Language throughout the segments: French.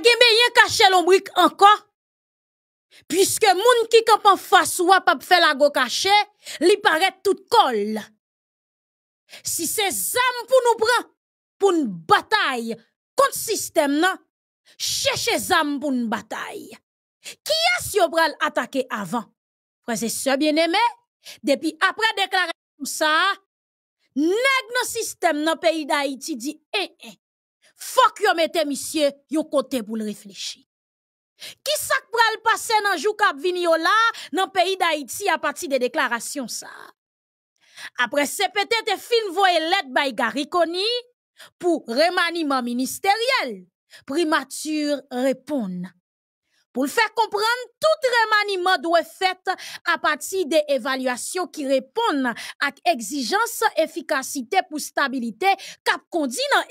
pas gagné ben caché l'ombrique encore. Puisque moun qui camp en face ou pas faire la go caché, li paraît toute colle. Si c'est zam pour nous prend pour une bataille contre système cherchez zam pour une bataille. Qui a ce au bral attaqué avant Frères et sœurs bien-aimés, depuis après tout ça, nèg système dans pays d'Haïti dit eh, eh Fok yo mette monsieur yon côté pour le réfléchir. Qui sak pral pase nan jou kap vini yo la nan peyi pays à a pati de deklarasyon Après c'est peut-être te fin voye lettre bay Gariconi Pour remaniement ministériel. Primature répond. Pour le faire comprendre, tout remaniement être fait à partir des évaluations qui répondent à exigence, efficacité pour stabilité cap kondi nan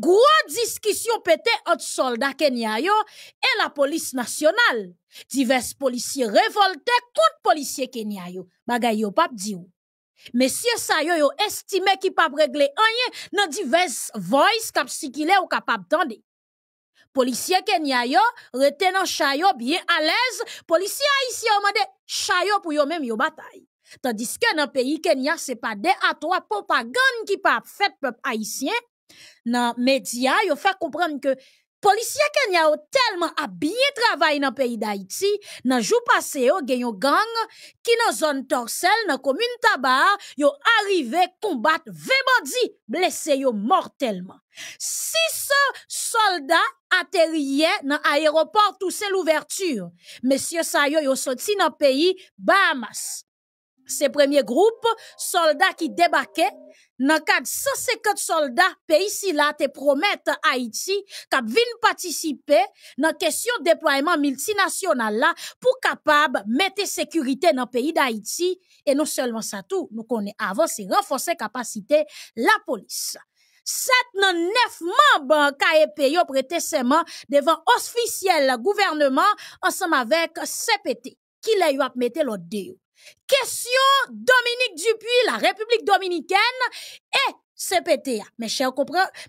Gros discussion pété entre soldats Kenya et la police nationale. Divers policiers révoltés contre policiers Kenya yo. Bagay yo pap di ou. Monsieur sa yo yo estime ki pap regle anye nan divers voice kap sikile ou capable d'entendre. tande. Polisye Kenya yo chayo bien à l'aise, policiers haïtiens ont demandé chayo pour yo même yo bataille. Tandis que le pays Kenya se pas de atwa propagande qui pas fait peuple haïtien dans les médias, ils fait comprendre que les policiers Kenya ont tellement bien travaillé dans le pays d'Haïti, dans le jour passé, ils ont des gang qui dans la zone torselle, dans la commune Tabar, ils ont arrivé à combattre 20 blessés mortellement. 600 soldats atterrissaient dans l'aéroport tout seul ouverture. Monsieur Sayo ils ont sorti dans pays Bahamas. Ces premier groupe, soldats qui débarquaient, dans le cadre 150 soldats, pays ici là, te promettent Haïti, qu'a venir participer, dans question déploiement multinational là, pour capable mettre sécurité dans le pays d'Haïti. Et non seulement ça tout, nous connaissons avant, c'est renforcer capacité la police. 7 non 9 membres qui ont prêté seulement devant officiel gouvernement ensemble avec CPT qui eu à mettre l'autre deux Question Dominique Dupuis, la République dominicaine, et CPTA. Mes chers,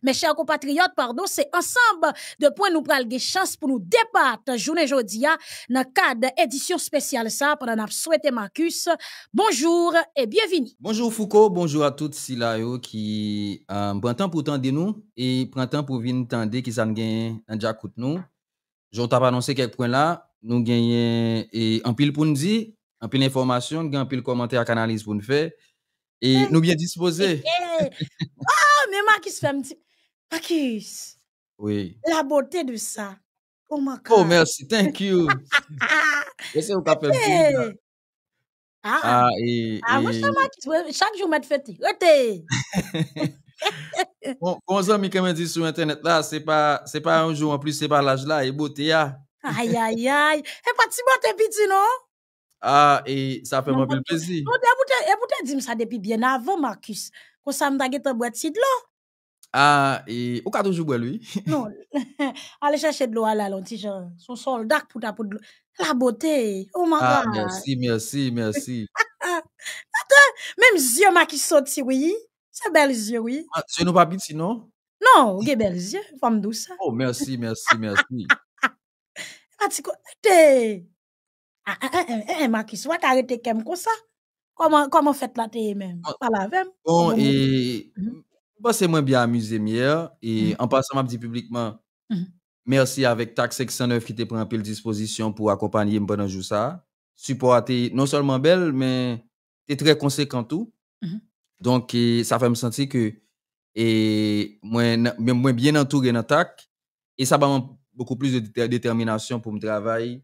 mes chers compatriotes, pardon, c'est ensemble de points nous pral des chances pour nous débattre journée jodia hein, dans cadre édition spéciale ça pendant avoir souhaité Marcus. Bonjour et bienvenue. Bonjour Foucault, bonjour à toutes si qui euh, prend temps pour tendre nous et prend temps pour venir tendre qui ça gagne en jacoute nous. Je t'ai annoncé quelques points là, nous gagnons et en pile pour nous dire en pile d'informations, en pile de commentaires à canaliser pour nous faire. Et nous bien disposés. Ah, ah, mais Marcus fait un petit. Marcus. Oui. La beauté de ça. Oh my oh, merci. Thank you. Ese ou ah, ah, ah, et... Ah, moi je makis, chak jour mwen feti. Bon on mi kemen dit sur internet pas, c'est pas un jour, en plus c'est pas l'âge là, et beauté ah. aïe, aïe. Et pas si pati petit piti non ah, et ça fait mon plaisir. Et vous avez dit ça depuis bien avant, Marcus. Quand ça t'a dit un tu de l'eau. Ah, et où est-ce que lui? Non, allez chercher de l'eau à la Jean. Hein. Son soldat pour ta poudre. La beauté. Oh, Ah, merci, merci, merci. Attends, même yeux, ma qui sorti, oui. C'est belles yeux, oui. C'est ah, je nous pas petit, non? Non, il y a belles yeux. Femme douce. Oh, merci, merci, merci. Attends, eh, ah, ah, ah, eh, eh, eh, arrêté comme ça? Comment, comment fait la télé ah. Bon, et. Mhm. c'est moins bien amusé, hier Et mhm. en passant, m'a dit publiquement, mhm. merci avec TAC 609 qui te pris un peu disposition pour accompagner m bonjour jour ça. Supporter non seulement belle, mais t'es très conséquent tout. Donc, ça fait me sentir que. Et moins bien entouré dans TAC. Et ça m'a beaucoup plus de détermination pour me travailler.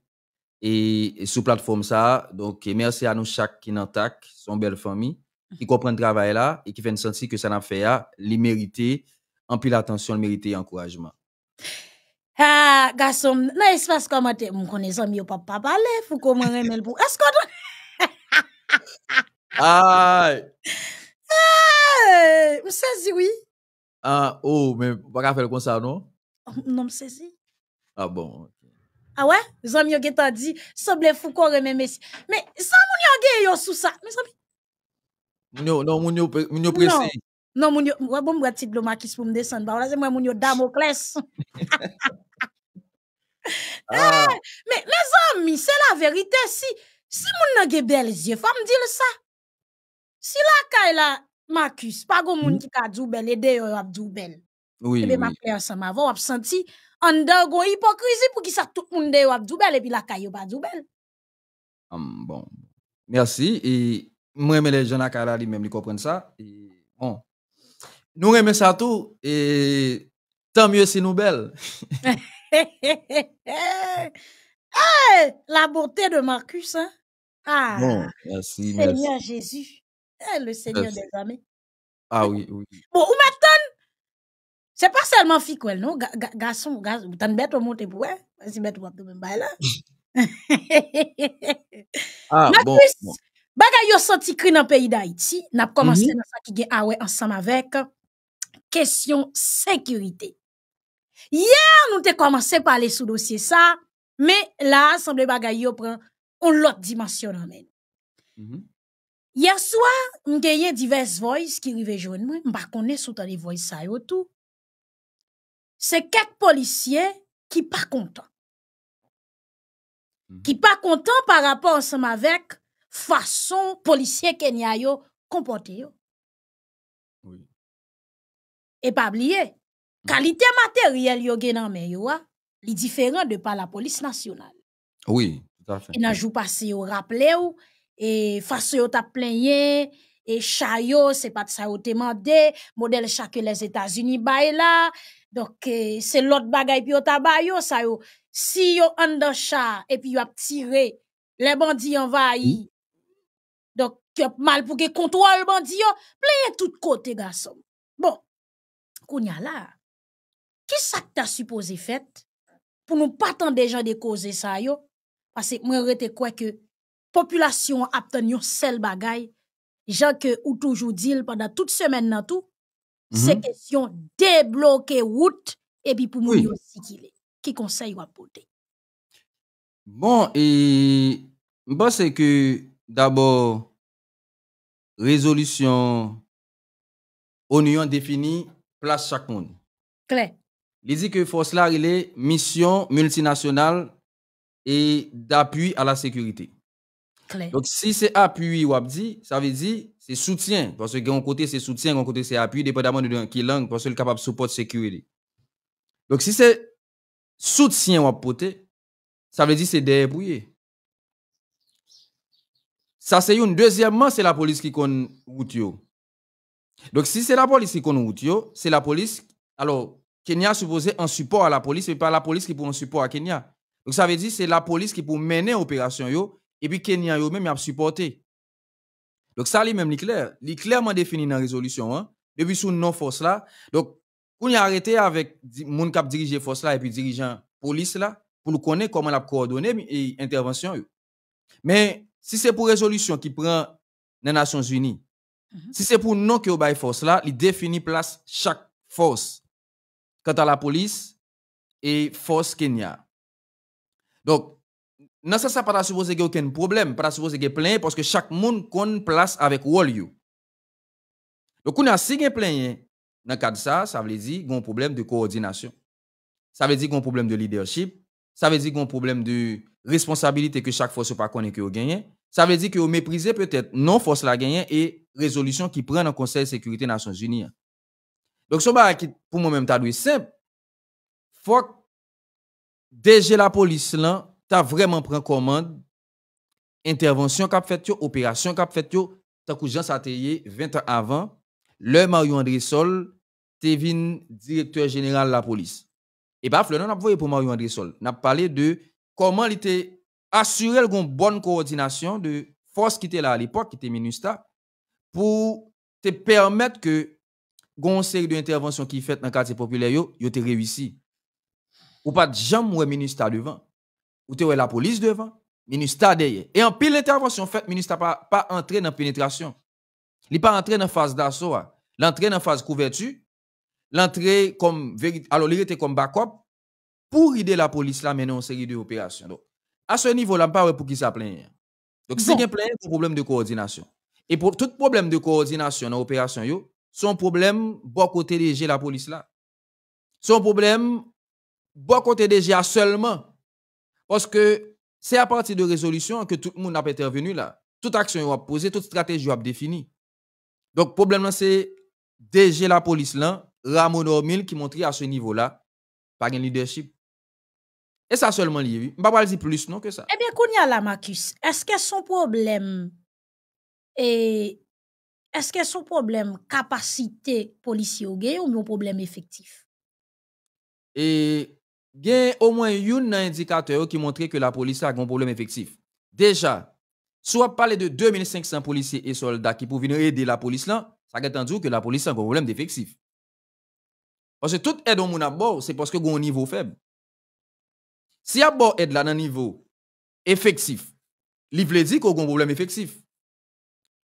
Et, sous sur plateforme ça, donc merci à nous chaque qui n'attaque, son belle famille, qui mhm. comprend le travail là et qui fait sentir que ça n'a fait à les mériter, en plus l'attention, le mériter et encouragement. ah garçon nan pas connais mwen connais zom yo pas parler pour comment remel pour est-ce que ah Ay! sais oui? Ah, oh, mais pas faire comme ça non? Oh, non, me saisi Ah, bon. Awe, ah zanm yo ge ta di, soble fukore mè mè si. Mè, san moun yo ge yo sou sa? Mè zanm yo? Non, moun yo non. presi. Non, moun yo, wè bon mwen tit blo makis pou mwen desen ba. Wè mwen moun yo damo kles. Mè, zanm yo, se la verite si, si moun yo ge bel zye, fwa mwen di le sa? Si la ka e la makis, pa go moun hmm. ki ka djoubel, edè yo ap djoubel. Ebe eh mwen preyo sa ma, wè wè ap senti. On dan gon pour pour ki sa tout le monde et ap et puis la kayo pas abdoubel. bon, merci. Et moi, les gens à Kala, même, ils comprennent ça. Et bon, nous aimons ça tout. Et tant mieux si nous belles. Eh, la beauté de Marcus, hein. Ah, bon, merci, Seigneur Jésus. Eh, le Seigneur des amis. Ah oui, oui. Bon, ou maintenant, c'est pas seulement fille quoi non garçon t'as une bête au pour ouais vas-y bête pas abdomen bail là ah bon, bon. bagay yo dans le pays d'haïti n'a commencé dans ça qui gagne ah ouais ensemble avec question sécurité hier nous t'ai commencé parler sous dossier ça mais là semble bagay yo prend on l'autre dimension en même hier soir eu diverses voix qui rivé joindre moi m'pa connais sous tant de voices ça yo tout c'est quelques policiers qui pas contents. Mhm. Qui sont pas contents par rapport ensemble avec façon policier Kenya ont comporté Oui. Et pas oublier mhm. qualité matérielle yo gen différents de par la police nationale. Oui, tout à fait. Ils ne jou passé au ou et façon t'a et chayo, c'est pas de ça ou demandé, modèle chaque les États-Unis bail là. Donc, eh, c'est l'autre bagaille puis au tabayo ça yo. Si yo en dans char, et puis yo a tiré, les bandits envahis. Mm. Donc, yo mal pour que contrôle bandits yo, plein tout côté garçon. Bon. Kounya là, qui ça que t'as supposé faire pour nous pas tant des gens de causer ça yo? Parce que moi, rete quoi que population a obtenu seul bagaille, Jacques ou toujours dit pendant toute semaine dans tout, mm c'est question débloquer route et puis pour moi aussi qui est. Qui conseil ou Bon, et bon, c'est que d'abord, résolution, on défini place chaque monde. Claire. Il dit que force là, il est mission multinationale et d'appui à la sécurité. Donc, si c'est appui ou abdi, ça veut dire c'est soutien. Parce que d'un côté, c'est soutien, d'un côté, c'est appui, dépendamment de qui langue, parce qu'il est capable de la sécurité. Donc, si c'est soutien ou apporter, ça veut dire c'est débrouillé. Ça, c'est une. Deuxièmement, c'est la police qui compte route. Donc, si c'est la police qui compte route, c'est la police. Alors, Kenya supposé un support à la police, mais pas la police qui pour un support à Kenya. Donc, ça veut dire c'est la police qui pour mener l'opération et puis Kenya, eux même ils ont supporté. Donc ça lui-même est clair, il clairement défini dans la résolution hein? depuis sous non force là. Donc on y a arrêté avec mon cap diriger force là et puis dirigeant police là pour nous connaître comment la coordonner et intervention Mais si c'est pour résolution qui prend les Nations Unies, mm-hmm. si c'est pour non que bail force là, il définit place chaque force quant à la police et force Kenya. Donc non, ça, ça pas supposé qu'il y a aucun problème, pas supposé qu'il y a plein, parce que chaque monde une place avec Wall-You. Donc, on a si de plein, hein. dans le cadre de ça, ça veut dire qu'il y a un problème de coordination. Ça veut dire qu'il y a un problème de leadership. Ça veut dire qu'il y a un problème de responsabilité que chaque force ne pas qu'il y Ça veut dire qu'il méprisé peut-être non force la gagner et résolution qui prend dans le Conseil de sécurité des Nations Unies. Donc, ce qui pour moi-même, c'est simple. Il faut que la police, là, tu vraiment pris commande, intervention qu'a fait, opération qu'a fait, t'as que Jean 20 ans avant, le Mario André Sol, Tevin, directeur général de la police. Et bah, Fleur, on a voyé pour Mario André Sol. On a parlé de comment il était assuré une bonne coordination de force qui était là à l'époque, qui était MINUSTA, pour te permettre que une série d'interventions qui fait dans le quartier populaire, yo, yo te réussi. Ou pas de jambes ou devant. Ou te la police devant, ministère derrière. Et en pile intervention faite, ministère pas pas entré dans pénétration. Il pas entré dans phase d'assaut, hein. l'entrée dans phase couverture, l'entrée comme alors il était comme backup pour aider la police là mener une série d'opérations. Donc à ce niveau là, pas pour qui ça hein. Donc c'est un problème de coordination. Et pour tout problème de coordination dans opération yo, son problème bon côté DG la police là. Son problème bon côté déjà seulement parce que c'est à partir de résolution que tout le monde a intervenu là. Toute action a posée, toute stratégie a défini. Donc, le problème c'est DG la police là, Ramon Ormil qui montre à ce niveau-là, Pas un leadership. Et ça seulement lié. Je ne dire plus non que ça. Eh bien, Kounia Marcus. est-ce que son problème Et Est-ce que son problème capacité policier ou bien un problème effectif? Et a au moins un indicateur qui montre que la police a un problème effectif. Déjà, si on parle de 2500 policiers et soldats qui pouvaient aider la police là, ça veut dire que la police a un problème d'effectif. Parce que toute aide a c'est parce que un niveau faible. Si abord est aide là niveau effectif, vous vle a un problème effectif.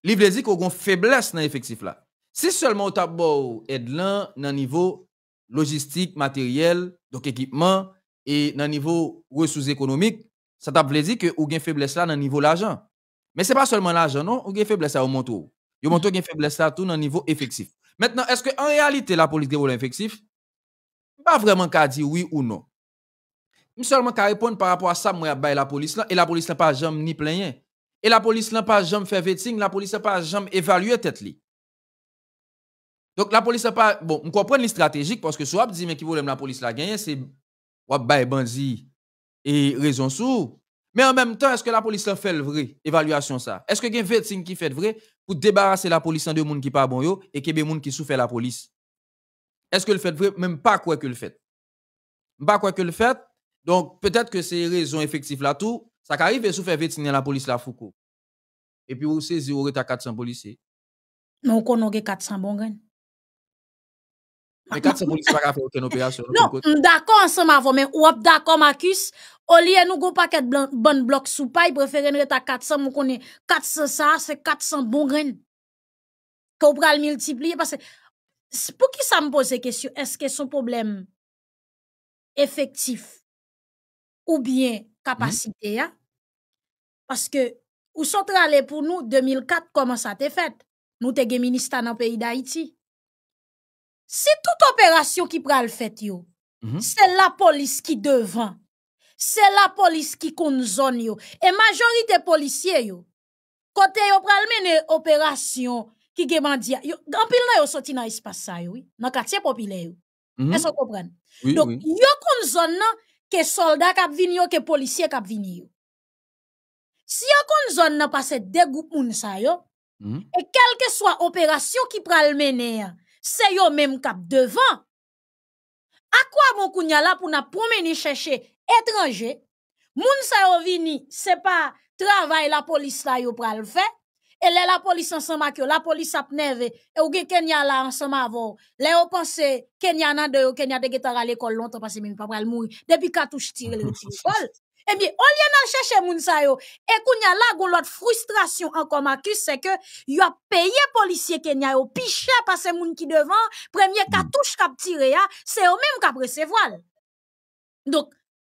livre qu'on a faiblesse dans effectif là. Si seulement ta a est aide là dans niveau logistique, matériel, donc équipement, et dans niveau ressources économiques, ça t'a dire que ou une faiblesse là dans le niveau de l'argent. Mais ce n'est pas seulement l'argent, non, ou une faiblesse là au monto. Au monto, une faiblesse là tout dans le niveau effectif. Maintenant, est-ce qu'en réalité, la police de effectif, pas vraiment qu'à dire oui ou non. Je seulement qu'à répondre par rapport à ça, moi, à la police là, et la police n'a pas jamais ni plein. Et la police n'a pas jamais fait vetting, la police n'a pas jamais évalué tête li. Donc la police n'a pas. Bon, on comprend les stratégiques parce que soit dit, mais qui que la police la gagne, c'est wap et raison sous. Mais en même temps, est-ce que la police a fait le vrai évaluation ça? Est-ce que y a vetting qui fait vrai pour débarrasser la police en deux monde qui pas bon yo et qui y a monde qui souffre la police? Est-ce que le fait vrai? Même pas quoi que le fait. Pas quoi que le fait. Donc peut-être que c'est raison effective là tout. Ça arrive et souffre fait la police la Foucault. Et puis vous saisissez, 400 policiers. Non, on 400 bon Non, d'akon anse ma vò men Ou ap d'akon ma küs O liye nou go paket bon blok sou pay Preferen reta 400 400 sa, se 400 bon ren Kou pral multipli Pou ki sa m pose kesyon Eske son problem Efektif Ou bien kapasite Paske Ou son trale pou nou 2004 Koman sa te fet Nou tege ministan an peyi da iti c'est toute opération qui pral fait yo, mhm. c'est la police qui devant. C'est la police qui compte zone yo. Et majorité policiers yo, côté yo pral mener opération qui gemandia, yo, en pile nan yo sorti dans espace ça yo, dans quartier populaire yo. Mm Est-ce que comprend? Donc, yo compte zone que soldat kap vini yo, que policier kap vini yo. Si yo compte zone là passe deux groupes moun sa yo, mhm. et quelle que soit opération qui pral mener, Se yo menm kap devan. A kwa moun kounya la pou na promeni chèche etranje, moun sa yo vini se pa travay la polis la yo pral fè, e le la polis ansan makyo, la polis apneve, e ouge kenya la ansan mavo, le yo pense kenya nan deyo, kenya degetara l'ekol lont, depi katou ch tire l'ekol lont. eh bien on lè nan chèche moun sa yo. et koun a la goun frustration frustration an c'est que ke y payé policier policier kenya yo. Pi parce se moun ki devant, premier katouche kap tire ya, se yo même kap recevoil. Donc,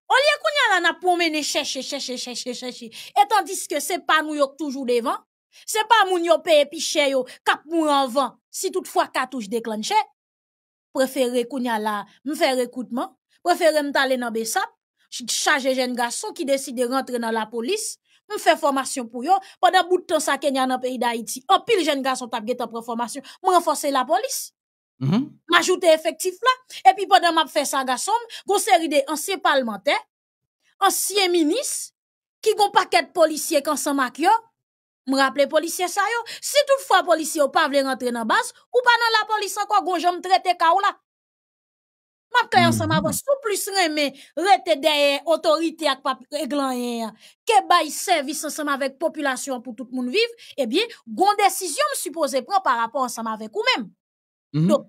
on y a là la hein, n'a pour mener chèche, chèche, chèche, chèche. Et tandis que se pas nous yo toujours devant, se pas moun yo payé pi yo, kap moun vent. si toutfwa katouche déclenche. prefere koun ya la mfè rekoutman, me mtale dans chargé jeune garçon qui décide de rentrer dans la police me fait formation pour eux. pendant bout de temps ça Kenya dans pays d'Haïti en pile jeune garçon ont fait en formation m'renforcer la police mm-hmm. m'ajouter effectif là et puis pendant m'a fait ça garçon une série des anciens parlementaires anciens ministres qui gon paquet de policiers quand ça m'a yo me rappeler policier ça yo si toutefois policier pas voulu rentrer dans base ou pas dans la police encore gon me traiter ka ou là m'a pas mm. ensemble avec sou plus remé rete derrière autorité ak pap réglanyen que bay service ensemble avec population pour tout monde vivre eh bien gon décision me supposé prendre par rapport ensemble avec ou même mm-hmm. donc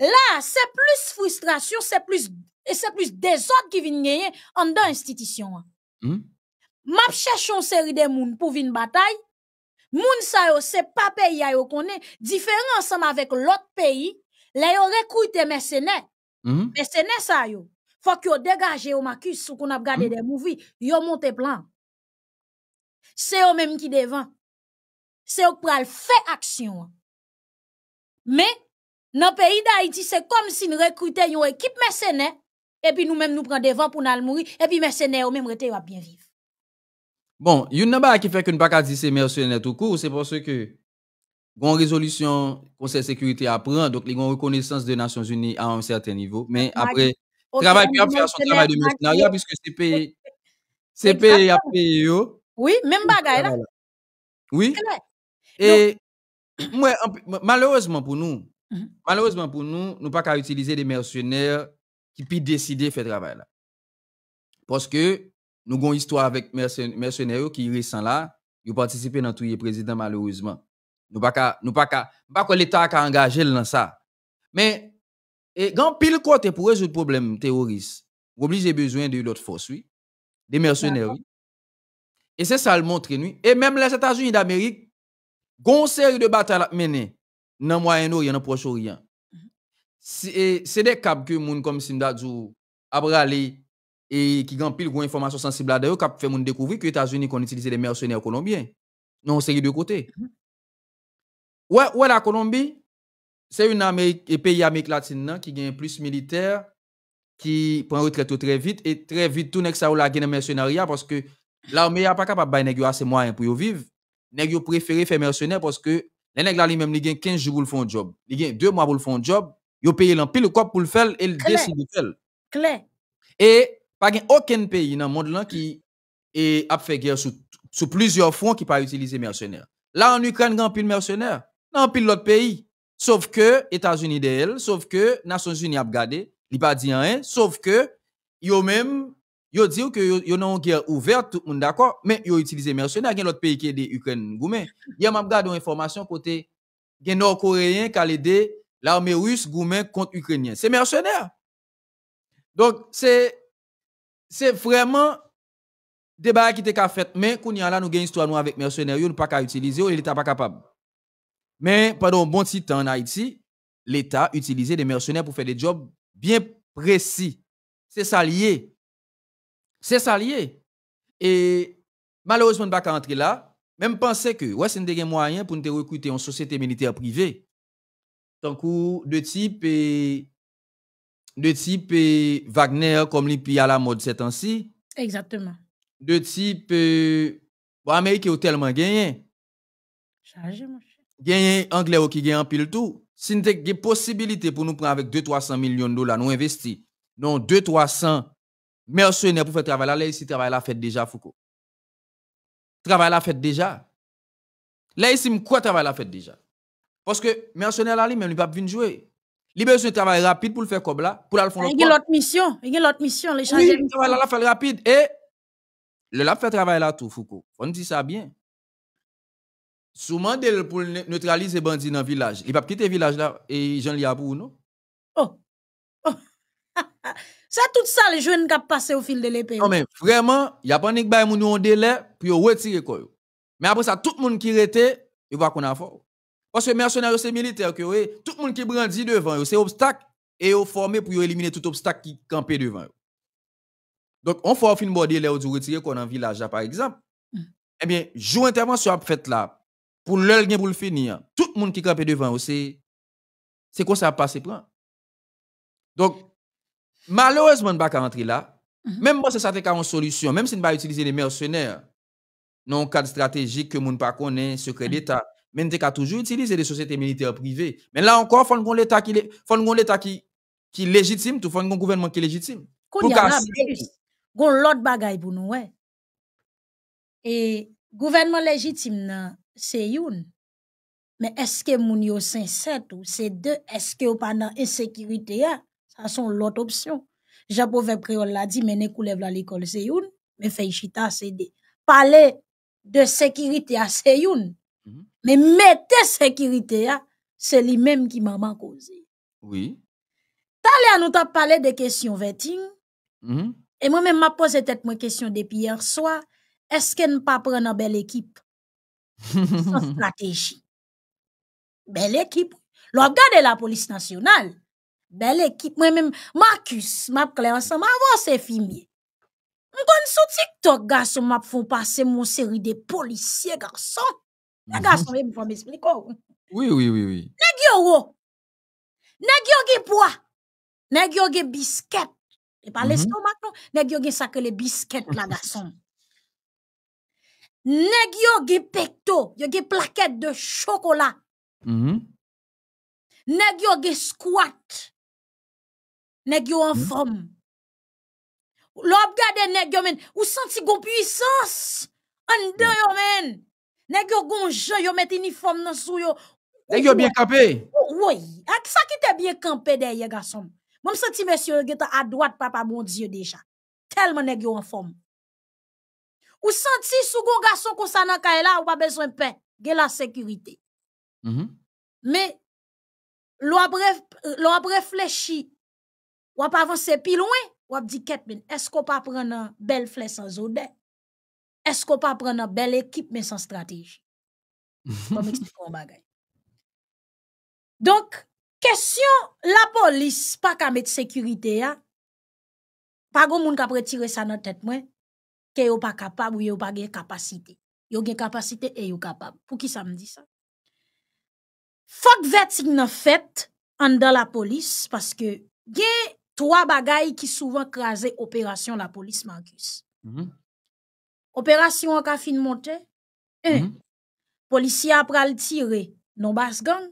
là c'est plus frustration c'est plus et c'est plus désordre qui vient gagner en dans institution mm. Mm-hmm. m'a cherché série des moun pour vin bataille Moun sa yo se pa pays a yo konne, différent ensemble avec l'autre pays, le yo recruté mercenaires. Mhm. Mais c'est ça yo. Faut que yo dégagé au Marcus sous qu'on a regardé mhm. des movies, yo monté plan. C'est eux même qui devant. C'est eux qui pral fait action. Mais dans le pays d'Haïti, c'est comme si nous recrutions une équipe mercenaire et puis nous même nous prenons devant pour nous mourir et puis mercenaires même rete étaient bien vivre. Bon, n'y a pas qui fait que nous pas dire c'est mercenaire tout court, c'est pour parce que une résolution Conseil sécurité apprend donc il y reconnaissance des Nations Unies à un certain niveau, mais après, le travail qui a fait son travail de mercenariat, puisque c'est payé, c'est payé à payer. Oui, même bagaille là. Oui. Et malheureusement pour nous, mhm. malheureusement pour nous, nous pas qu'à utiliser des mercenaires qui puissent décider faire travail là. Parce que nous avons une histoire avec mercenaires qui récent là, ils ont participé dans tous les présidents malheureusement. Nous pas nous pas pas que l'État a engagé dans ça. Mais et grand pile côté pour résoudre problème terroriste, vous obligez besoin de l'autre force, oui, des mercenaires, Et c'est ça le montre nuit Et même les États-Unis d'Amérique, une série de batailles menées dans Moyen-Orient, dans Proche-Orient. Mhm. C'est des cap que gens comme Sindadou Abrali et qui ont pile gros information sensible là fait découvrir que les États-Unis ont utilisé des mercenaires colombiens. Non, série de côtés. Mhm. Ouais, ouais, la Colombie, c'est un pays Amérique latine qui gagne plus militaire, qui prend retraite très vite, et très vite, tout n'est ça ou la gagne mercenariat parce que l'armée n'est pas capable de faire assez moyens pour vivre. Nèg préfèrent faire mercenaire parce que les gens là ont même 15 jours pour le faire job. ils gagne 2 mois pour le faire job. Ils payé l'empile le corps pour le faire et le décident de faire. Clair. Et pas aucun pays dans le monde là qui a fait guerre sur, plusieurs fronts qui pas utilisé mercenaires. Là en Ukraine, plus pile mercenaires dans pile l'autre pays. Sauf que États-Unis d'elle, sauf que Nations Unies a gardé, pas dit rien, sauf que eux même ils dit que yo, une guerre ouverte tout le monde d'accord, mais ils ont utilisé mercenaires, y'a l'autre pays qui aide Ukraine goumen. Hier m'a gardé une information côté des nord-coréen qui a aidé l'armée russe goumé contre l'Ukrainien. C'est mercenaires. Donc c'est c'est vraiment débat qui était fait mais qu'on y a là nous gagne histoire nous avec mercenaires, yo pas qu'à utiliser, il était pas capable. Mais pendant un bon petit temps en Haïti, l'État utilisait des mercenaires pour faire des jobs bien précis. C'est ça lié. C'est ça lié. Et malheureusement, pas qu'à entrer là, même penser que, ouais, c'est un moyen pour nous recruter en société militaire privée. Donc, de type eh, de type eh, Wagner comme l'IPI à la mode ces temps-ci. Exactement. De type eh, bon, Amérique est tellement gagné. Chargé, moi gagne anglais ou qui gagne en pile tout. Si nous avons possibilité pour nous prendre avec 2-300 millions de dollars, nous investir dans 2-300 mercenaires pour faire travail là, ici, travail là fait déjà, Foucault. Travail là fait déjà. Là, ici, quoi travail là fait déjà? Parce que mercenaires là, même, ils ne peuvent pas jouer. Ils besoin de travail rapide pour le faire comme là, pour le faire. Ah, il y a l'autre mission, il y a l'autre mission, les changements. Oui, travail là, là fait rapide. Et le là fait travail là tout, Foucault. On dit ça bien. Souvent, pour neutraliser les bandits dans le village. Il va quitter le village là et j'en ai pour non? Oh! ça oh. tout ça, les jeunes qui passent au fil de l'épée. Non, mais vraiment, il n'y a pas de bain qui délai pour retirer Mais après ça, tout le monde qui restait, il voit qu'on a fort. Parce que mercenaires, c'est militaire, que, tout le monde qui brandit devant, c'est obstacle et ils formé pour éliminer tout obstacle qui campait devant. Donc, on fait un fil de l'épée pour retirer dans le village là, par exemple. Mm. Eh bien, joue intervention à fait là pour l'heure pour mhm. le finir, mhm. tout le monde qui campe devant aussi, c'est quoi ça passé prend. Donc, malheureusement, ne pas rentrer là. Même si ça a une solution, même si ne pas utiliser les mercenaires, non cadre stratégique que monde pas connaît, secret d'État, même si toujours utiliser les sociétés militaires privées. Mais là encore, faut que l'État qui est qui qui légitime, tout faut un gouvernement qui légitime. l'autre bagaille pour nous, Et gouvernement légitime, c'est une. Mais est-ce que moun yo sincère ou c'est deux est-ce que yo pas dans insécurité ça sont l'autre option. Jean Prouver Créole l'a dit mais ne coulève la l'école c'est youn mais fait chita c'est deux. parler de sécurité à c'est une. Mais mhm. mettez sécurité à c'est lui-même qui m'a causé. Oui. Tu à nous t'a parlé de questions vetting. Mhm. E Et moi-même, ma posé tête moi question depuis hier soir. Est-ce qu'elle ne pas prendre une belle équipe? Son strateji Bel ekip Lò gade la polis nasyonal Bel ekip Mwen mèm Marcus, mèm Kleonsan Mèm wò se filmye Mwen kon sou TikTok gason mèm foun pase Mwen seri de polisye gason Mèm gason mèm fòm esplikò Oui, oui, oui Nè gyo wò Nè gyo gè pwa Nè gyo gè biskèt Nè gyo gè sakè le biskèt la gason Nèg yo pecto, yo gen plaquette de chocolat. Mm -hmm. yo squat. Nèg yo en mm-hmm. forme. L'op gade yo men, ou senti gon puissance en de yo men. Nèg yo gon yo met uniforme nan sou yo. Nèg yo bien campé. Oui, ak ça qui était bien campé derrière garçon. Moi senti monsieur qui à droite papa bon Dieu déjà. Tellement nèg yo en forme ou senti sous gon garçon kon sa nan ou pas besoin pain de la sécurité mm-hmm. mais l'on bref a réfléchi ou pas avancer plus loin ou di ketmin est-ce qu'on pas prendre belle flèche sans odeur est-ce qu'on pas prendre belle équipe mais sans stratégie donc question la police pas qu'à mettre sécurité ya hein. pas gon moun ka retirer ça dans tête moi que yon pas capable ou yon pas de capacité. Yo gen capacité et yon capable. Pour qui ça me dit ça? Fok vetik nan fèt en dans la police que gen trois bagay qui trois krasè qui la police Marcus. Mm -hmm. Opération en ka fin a e, mm -hmm. polisya pral tire non bas gang,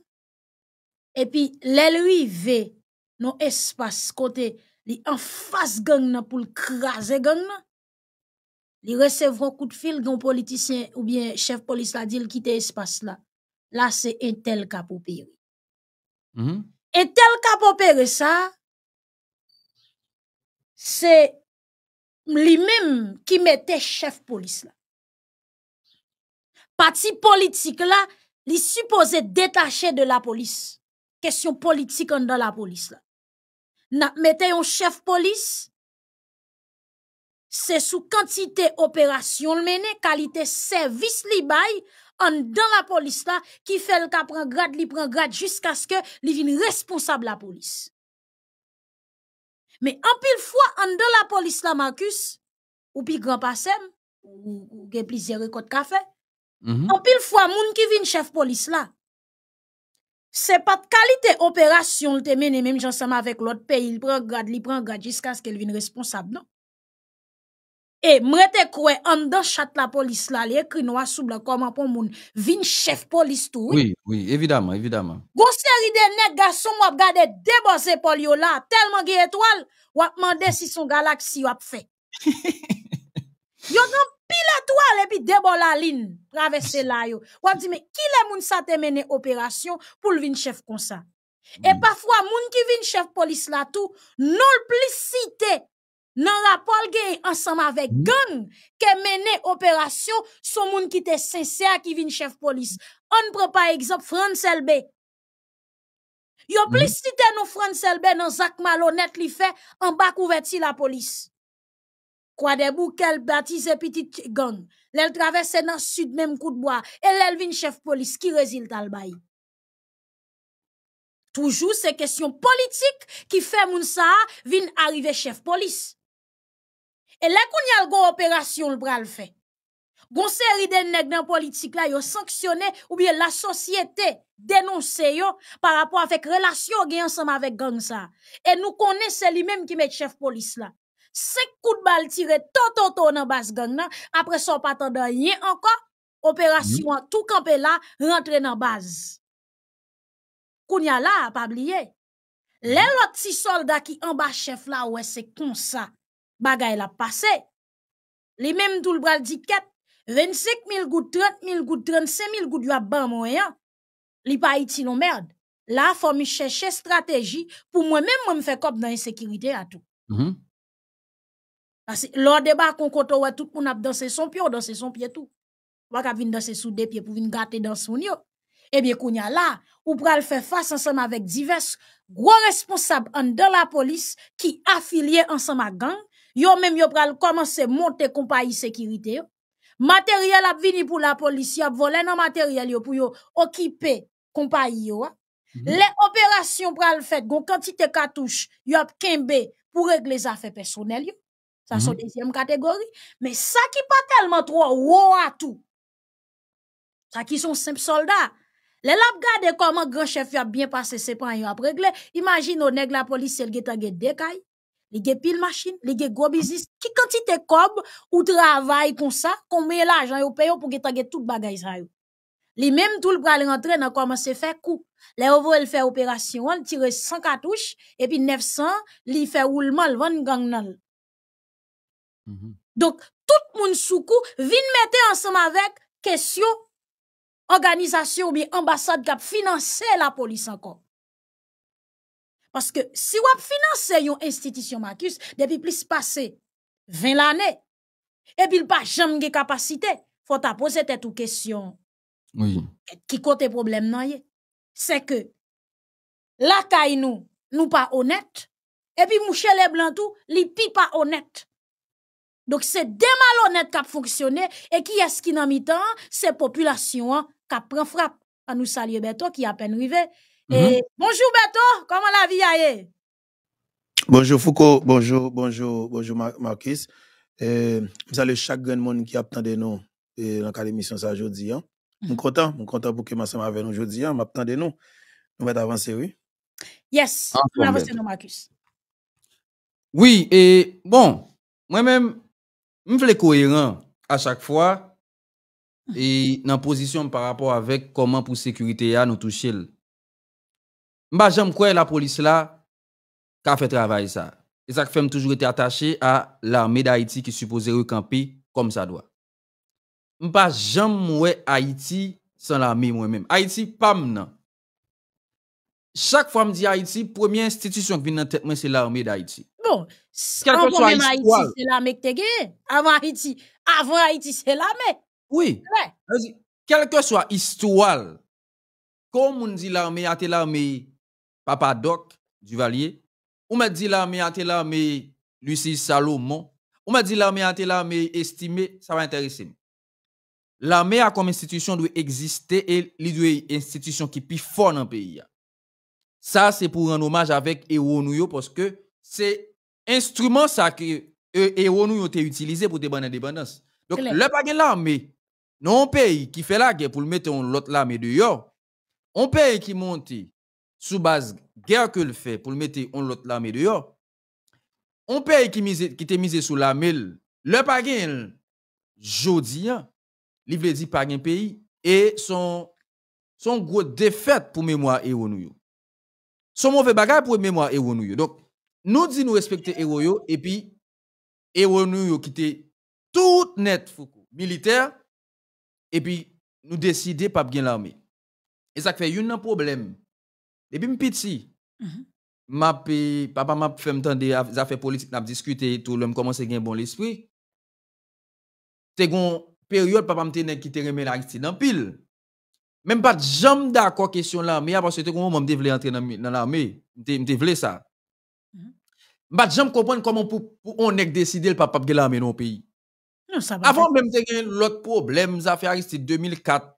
Et puis Et ve non espace côté li en face gang nan pou l gang nan, recevront coup de fil d'un politicien ou bien chef police la dil kite Là là là c'est un tel opéré. Mm-hmm. un tel tel ça c'est ça c'est lui-même qui mettait chef police là. Parti politique là li supposé détacher de la police, question politique dans la police là, Na mettait un chef police c'est sous quantité opération menées qualité service li en dans la police là qui fait le cap prend grade li prend grade jusqu'à ce que li vienne responsable la police mais en pile fois en dans la police là Marcus ou puis grand passem ou gen plusieurs café mhm. en pile fois moun qui vient chef police là c'est pas de qualité opération le te même même avec l'autre pays il prend grade il prend grade jusqu'à ce qu'il vienne responsable non et mrete kwe en dan chat la police la li nous sous a soubla on moun vin chef police tout Oui, oui, évidemment évidemment. Gon seri de nek gasson wap gade debose pol yo la, oh tellement ge étoile, wap mande si son galaksi wap fait. yo nan à et puis debo la lin, traversé la yo. Wap di me, ki le moun sa te mene opération pou vin chef comme ça. Et mm. parfois moun ki vin chef police la tout non l dans la Paul ensemble avec mm. gang qui mené opération son monde qui était sincère qui vient chef police. On prend par exemple France LB. a plus si cité de France LB dans zak malhonnête li fait en bas couverti la police. Quoi des bouquel baptisé petit gang. L'elle traverse dans sud même coup de bois et l'elle vin chef police qui résulte à bail. Toujours ces questions politiques qui fait les ça vin arriver chef police. Et là, quand il y a une opération, le bras le fait. Gon série de nègres dans la politique, là, ils sanctionné, ou bien la société dénoncé, yo, par rapport avec relation, qui ensemble avec gang, ça. Et nous connaissons lui-même qui met chef police, là. Cinq coups de balle tirés, tout autour dans base gang, Après ça, pas tant rien encore. Opération, mhm. tout campé là, rentré dans la base. Qu'on y a là, pas oublier. Les mhm. autres soldats qui en bas chef là, ouais, c'est comme ça bagay la passe. Li même tout le bral dit ket, 25 000 gout, 30 000 gout, 35 000 gout yon ban moyen. Li pa iti non merde. Là, il faut chercher une stratégie pour moi-même, moi, me faire comme dans l'insécurité à tout. Mm-hmm. Parce que lors des kon on tout monde danser son pied, danser son pied tout. On va venir danser sous des pieds pour venir gâter dans son yo. Eh bien, quand a là, on peut faire face ensemble avec divers gros responsables dans la police qui affiliés ensemble à gang, Yo même yo pral commencer monter compagnie sécurité. matériel a ap vini pour la police. yon ap nan matériel yo pou yo occuper compagnie yo. Mm -hmm. Le pral fait gon quantité katouche, yo kembe pour régler regle les Ça, yo. Sa mm -hmm. son ça kategori. pas sa ki tellement trop ça wow, sont Sa soldats les simple soldat. Le lap gade grand chef a ap bien ses points yon ap regle. Imagino neg la police, sel getan des dekay. Li gen pile machine, li gen gros business, ki quantité kob ou travail comme ça, combien l'argent la yo que pou tout bagay sa yo. Li tout le pral rentre nan comment se fe coup. Le ovo el fe tire 100 et puis 900 li font roulement, le van gang nan. Mhm. Donc tout moun soukou vin mettre ensemble avec, question, organisation, ou bien ambassade kap financé la police encore. Parce que si vous financé une institution, Marcus, depuis plus passé 20 ans, et puis il pas jamais de capacité, faut poser cette question. Oui. Qui le problème, non? C'est que la quand nous, nous pas honnête, et puis mouche les blancs tout, li pi pas honnête. Donc c'est des malhonnêtes qui ont fonctionné, et qui est-ce qui n'a mis temps? C'est population hein, qui prend frappe. À nous saluer Beto qui a peine arrivé. Mm-hmm. bonjour Beto, comment la vie aille? Bonjour Foucault, bonjour, bonjour, bonjour Marcus. Vous allez chaque grand monde qui attend de nous dans l'émission ça aujourd'hui. Je suis content, je suis content pour que je soeur avec nous aujourd'hui. Hein? M'attend de nous. Nous allons avancer, oui? Yes, nous avancer, Marcus. Oui, et bon, moi-même, je suis cohérent à chaque fois ah. et dans position par rapport avec comment pour sécurité à nous toucher. Je ne sais pas la police e a fait travail ça. Et ça fait toujours été attaché à l'armée d'Haïti qui supposée recamper comme ça doit. Je ne sais Haïti sans l'armée moi-même. Haïti, pas maintenant. Chaque fois que je dis Haïti, la première institution qui vient dans la tête, c'est l'armée d'Haïti. Bon, quel que soit Haïti, c'est l'armée que Avant Haïti, avant Haïti, c'est l'armée. Oui. quelle que soit l'histoire, comme on dit l'armée, a été l'armée Papa Doc Duvalier. On m'a dit l'armée à l'armée Lucie Salomon. On m'a dit l'armée à l'armée estimée, ça va intéresser. L'armée a comme institution doit exister et l'idée institution qui plus fort dans le pays. Hein. Ça, c'est pour un hommage avec Ewonuyo parce que c'est instrument ça que e, a utilisé pour débattre l'indépendance. Donc, le pas l'armée, non pays qui fait la guerre pour le mettre en l'autre l'armée dehors, un pays qui monte sous base guerre que le fait pour le mettre on l'autre l'armée dehors, on pays qui qui était misé sous l'armée, le pa gain jodi, hein, il veut dire pays et son son gros défaite pour mémoire et nous. Son mauvais bagage pour mémoire et nous. Donc nous dit nous respecter héros et puis héros nous qui était tout net militaire et puis nous décider pas bien l'armée. Et ça fait un problème Epi mpiti, mhm. papa m ap fèm tan de zafè politik nan ap diskute etou lèm komanse gen bon l'espri. Tè gon, periol papa m tè nèk ki tè remè l'aristit nan pil. Mèm bat jom da kwa kesyon l'armè, aposè tè kon m mèm te vle antre nan armè, m te vle sa. Bat mhm. jom kompon koman pou on nèk deside l'papap gè l'armè nan pi. Afon m m tè gen lòt problem, zafè aristit 2004.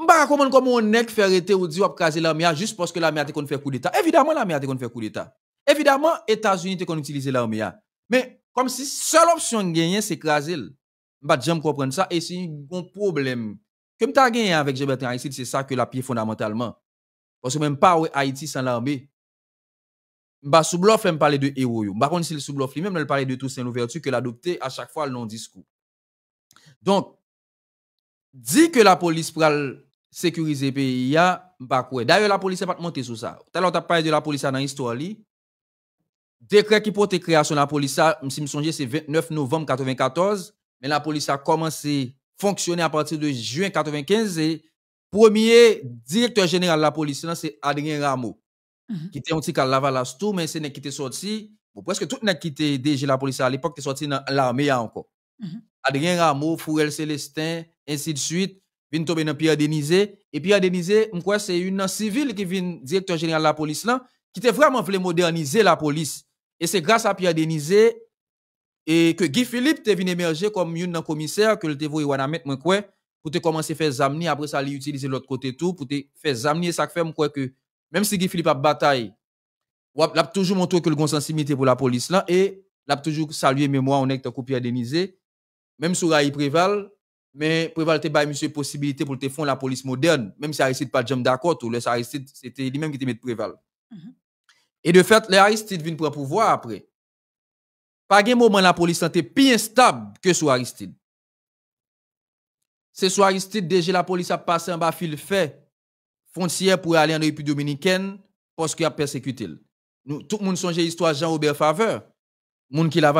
Mbaka comment comment on nèg fait arrêter ou dire ou craser l'armée ah, juste parce que l'armée a qu'on fait coup d'état. Évidemment l'armée a qu'on fait coup d'état. Évidemment États-Unis qu'on utiliser l'armée. Ah. Mais comme si seule option gagner c'est craser. M'pa jamais comprendre ça et c'est un problème. Comme t'as gagné avec Gilbert bertrand Haïti, c'est ça que la pied fondamentalement. Parce que même pas Haïti sans l'armée. M'ba sous bluff me parler de héros yo. contre si sous bluff lui-même elle parler de tout c'est l'ouverture que l'adopter à chaque fois le non discours. Donc dit que la police pral sécuriser pays a pas bah, D'ailleurs la police n'a pas monté sur ça. Tout à l'heure tu as parlé de la police dans l'histoire Décret qui porte création de la police si me souviens c'est 29 novembre 1994, mais la police a commencé à fonctionner à partir de juin 1995 et premier directeur général de la police c'est Adrien Rameau mm-hmm. qui était un petit lavalas tout mais c'est qui était sorti presque tout monde qui était DG la police à l'époque qui sorti dans l'armée encore. Mm-hmm. Adrien Rameau, Fourel Célestin ainsi de suite vient tomber dans Pierre Denizé. Et Pierre Denizé, crois c'est une civile qui vient directeur général de la police là, qui était vraiment voulu moderniser la police. Et c'est grâce à Pierre Denizé et que Guy Philippe est venu émerger comme une' commissaire que le voyé wana mettre pour te commencer à faire zamni après ça lui utiliser l'autre côté tout pour te faire zamni et ça fait que même si Guy Philippe a bataille l'a toujours montré que le sensibilité pour la police là et l'a toujours salué mémoire on est Pierre Denizé même sur Raï Préval mais préval te monsieur possibilité pour te faire la police moderne même si Aristide pas jambe d'accord tout le Aristide c'était lui-même qui te préval mhm. et de fait les Aristide vient prendre pouvoir après pas un moment la police santé plus instable que sous Aristide c'est sous Aristide déjà la police a passé en bas fil fait frontière pour aller en République dominicaine parce qu'il a persécuté nous tout le monde songe histoire jean aubert Faveur monde qui l'a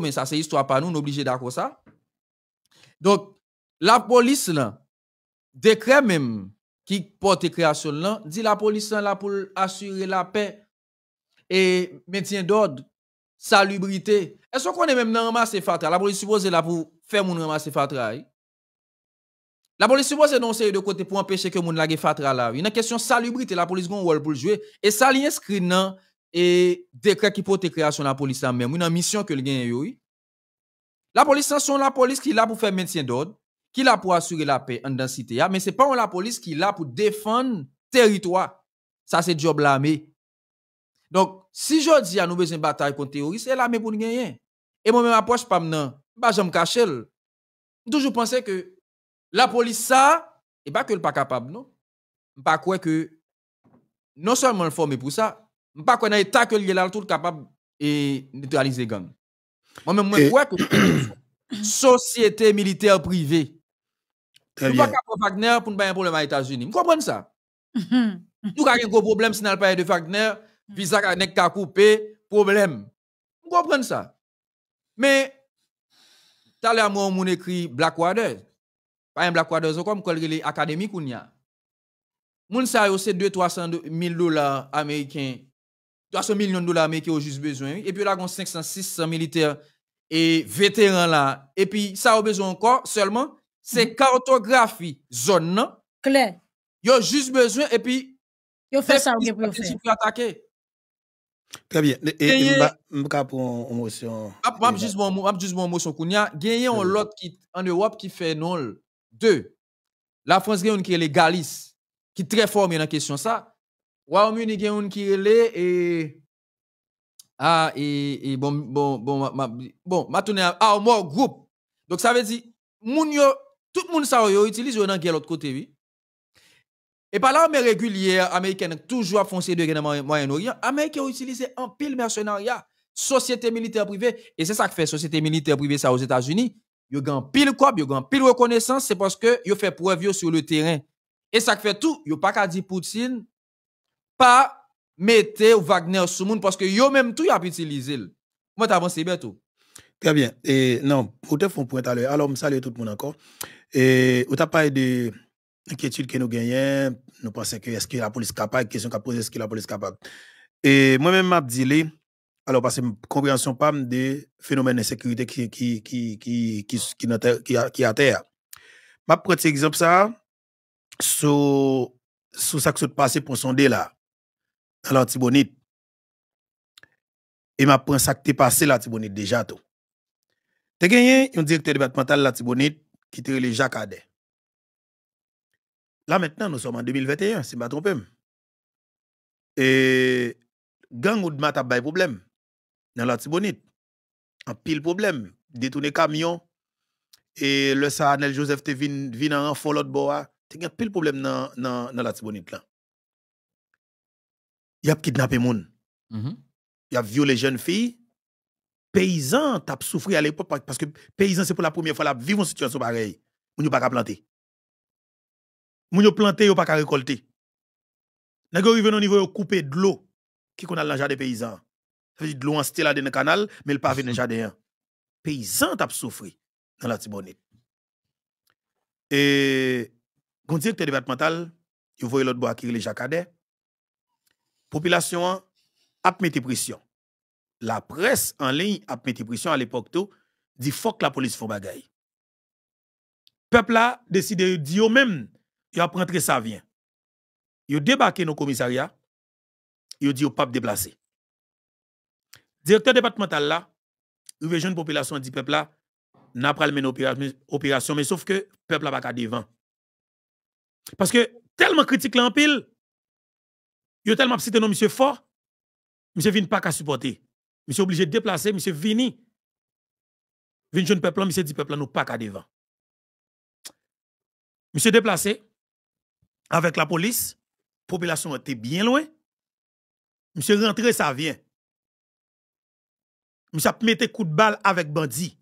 mais ça c'est histoire pas nous on obligé d'accord ça donc la police là décret même qui porte création là dit la police là pour assurer la paix et maintien d'ordre salubrité est-ce qu'on est même dans ramasser fatale? la police supposée là pour faire mon ramasser fatra la police suppose non série de côté pour empêcher que mon la y là une question de salubrité la police un rôle pour jouer et ça li inscrit dans et décret qui porte création la police là même une mission que le gagne oui la police est la police qui est là pour faire maintien d'ordre qui l'a pour assurer la paix en densité, mais c'est pas la police qui l'a pour défendre territoire. Ça, c'est job de l'armée. Donc, si je dis à nous besoin de bataille contre terroristes, c'est l'armée pour nous gagner. Et moi-même, approche pas maintenant, bah, je me cache. Toujours penser que la police, ça, et pas que le pas capable, non? Pas quoi que, non seulement le formé pour ça, pas quoi dans l'état que est là tout capable et neutraliser gang. Moi-même, moi, quoi que société militaire privée Nou pa ka pou Wagner pou nou pa yon problem an Etats-Unis. Mwen kompren sa. Mhm. Nou ka gen kou problem si nan l pa yon de Wagner, pi sa ka nek ka koupe, problem. Mwen kompren sa. Me, talè a moun moun ekri Blackwater. Pa yon Blackwater zonkwa, moun kolge lè akademik ou nyan. Moun sa yon se 2-300 mil dolar Ameriken, 300 mil yon dolar Ameriken ou jis bezwen. E pi la goun 500-600 militer et veteran la. E pi sa ou bezwen ankon, selman, c'est mm. cartographie zone non clair yo juste besoin et puis yo fait ça Très bien. Et m'a pour motion. juste motion qui en Europe qui fait non deux. La France qui est légaliste qui très fort dans question ça. Royaume-Uni gagne qui est et ah et, bon bon bon bon ah, groupe. Donc ça veut dire tout le monde ça yo utilise dans quel l'autre côté Et par là, mes régulière américaine toujours foncé de dans Moyen-Orient, américain utilisé un pile mercenariat, société militaire privée et c'est ça qui fait société militaire privée ça aux États-Unis, ils un pile quoi, ils ont pile reconnaissance, c'est parce que yo fait preuve sur le terrain. Et ça qui fait tout, yo pas qu'à dire Poutine pas mettre Wagner sous monde parce que ont même tout y a utilisé. Moi bien tout. Très bien. Et non, pour te faire un point à l'heure, alors, je salue tout le monde encore. Et on t'a parlé de l'inquiétude que nous gagnons. Nous pensons que est-ce que la police est capable, question qu'a posée, est-ce que la police est capable. Et moi-même, m'a dis, alors, parce que compréhension pas le phénomène d'insécurité qui, qui, qui, qui, qui, qui, à terre. Je prends cet exemple ça, sur, ce ça qui se passé pour sonder là, dans l'antibonite. Et je prends ça qui est passé là, Tibonite déjà tout. Te genyen yon directeur départemental la Tibonit qui tere le Jacques Adet. Là maintenant, nous sommes en 2021, si je ne me Et gang ou de mat a problème dans la Tibonite. En pile problème. Détourner camion. Et le Sahanel Joseph te vin, vin en renfort l'autre boa. Te gen pile problème dans, dans, dans la Tibonite là. Y a kidnappé moun. Mm -hmm. Y a violé jeunes filles paysan t'a souffert à l'époque parce que paysans c'est pour la première fois la vivre une situation pareille. yo pas planter. yo planter, yo pas récolter. Nèg yo au niveau couper de l'eau qui qu'on a dans jardin paysans Ça veut dire de l'eau en style là dans le canal mais le pas dans jardin. Paysan t'a souffert dans la Tibonite. Et le directeur départemental, il voyait l'autre bois qui est le jacadais. Population a mis pression la presse en ligne a mis pression à l'époque tout, dit faut que la police font bagaille. Peuple a décidé de dire même. mêmes il a ça vient. Ils débarqué nos commissariats, Il dit au pape déplacer. Directeur départemental là, il jeune population dit peuple là, n'a pas mené opération mais sauf que peuple a pas devant. Parce que tellement critique là en pile, yo tellement cité non monsieur fort, monsieur vient pas qu'à supporter suis obligé de déplacer, monsieur vini. Vini jeune peuple, monsieur dit peuple, nous pas qu'à devant. Monsieur déplacé avec la police, population était bien loin. Monsieur rentré, ça vient. Monsieur a mis coup de balle avec bandit.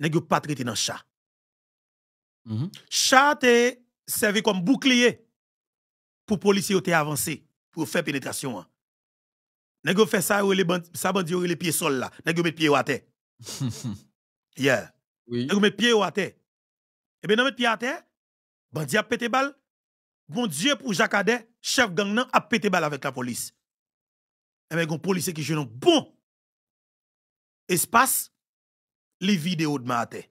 suis pas traité dans chat. Mm-hmm. Chat servi comme bouclier pour policiers avancer pour faire pénétration. Hein. Nèg fait ça les ça bandi les pieds sol là. Nèg met pied à terre. yeah. Oui. Nèg met pied à terre. Et eh ben met pied à terre, bandi a pété balle. Bon Dieu pour Jacques chef gang nan a pété balle avec la police. Et eh ben gon policier qui un bon espace les vidéos de ma terre.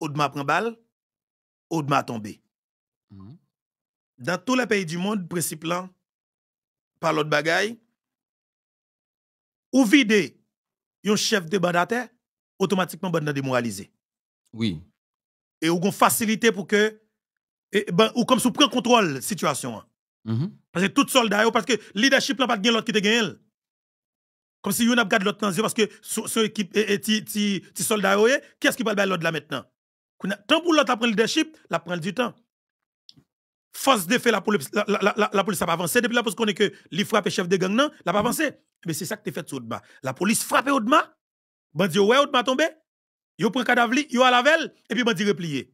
Audma prend balle, Audma tombé. Mm -hmm. Dans tous les pays du monde, principe là, par l'autre bagaille, ou vide yon chef de bande automatiquement bande démoralisé. Oui. Et ou gon facilité pour que et, ben, ou comme sous prend contrôle situation. la hein. -hmm. Parce que tout soldat parce que leadership n'a pas de l'autre qui te gagne. Comme si yon n'a pas l'autre dans parce que son équipe et, ti, ti, ti soldat eh, qu'est-ce qui va l'autre là maintenant? Tant pour l'autre apprend leadership, l'apprend prend du temps force de fait, la police n'a la, la, la, pas avancé. Depuis là parce qu'on est que les frappe chef de gang, non, n'a pas avancé. Mais eh c'est ça que tu fait sur Odma. La police frappe Odma, bandi ouais, Odma tombé, yo prend cadavre, yo à la velle, et puis bandi replié.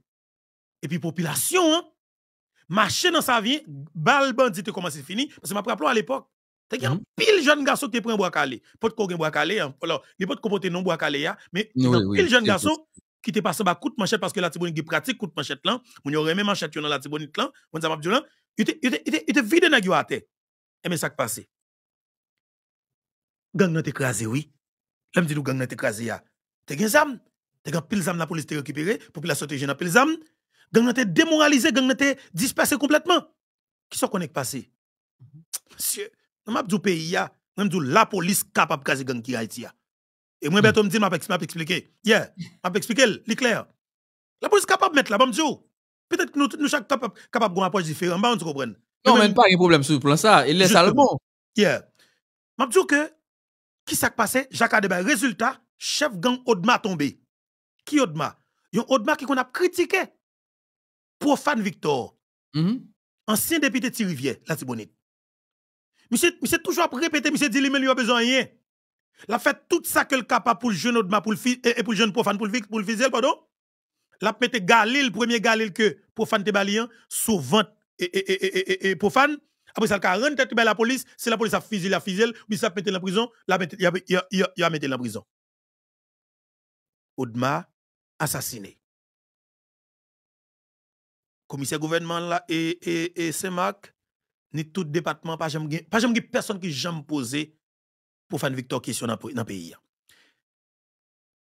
Et puis population, hein, marcher dans sa vie, balle bandit te commence fini, parce que m'a rappelé à l'époque, T'as mm -hmm. un pile jeune garçon qui prend bois calé. Pas de qu'on bois calé, hein. alors, il pas de comporter non bois calé, hein. mais un pile jeune garçon qui était passé par coup de manchette parce que la tibonite pratique coup de manchette là, on aurait même manchette dans la tibonite là, on m'a dit là, il était vidé dans à terre. Et eh mais ça qui passé. Gang n'a écrasé oui. L'homme dit gang n'a écrasé ya. T'es gain zam, t'es gain pile zam la police te récupéré, population t'es jeune pile zam. Gang n'a démoralisé, gang n'a dispersé complètement. Qui sont qu'on passé mhm. Monsieur, dans m'a du pays ya, même la police capable de casser gang qui Haïti ya. Et moi, je ben, me hmm. dit, je vais expliquer. Yeah, je vais expliquer, c'est La police est capable de mettre là, je Peut-être que nous, nous chaque capable capable une approche différente, ben, on comprend. Non, même pas de problème sur le plan ça, il laisse le Yeah. Je dis que qui s'est passé Jacques Adeba résultat, chef gang Odma tombé. Qui Odma a Odma qui qu'on a critiqué. Profane Victor. Hmm. Ancien député Thierry la Tibonite. Monsieur, monsieur toujours répété, monsieur dit il n'y a besoin de rien. La fait tout ça que le capable pour le jeune Odma, pour le et pour le jeune profane, pour le pour le pardon. La mette Galil, premier Galil que profane te hein, sous souvent et, et, et, et, profane. Après ça, le 40 tête la police, c'est la police a fusil, la fusil, puis ça mette en prison, la il a mette en prison. Odma, assassiné. Commissaire gouvernement là et, et, et Saint-Marc, ni tout département, pas jamais personne qui jamais poser pour faire une victoire question dans le pays.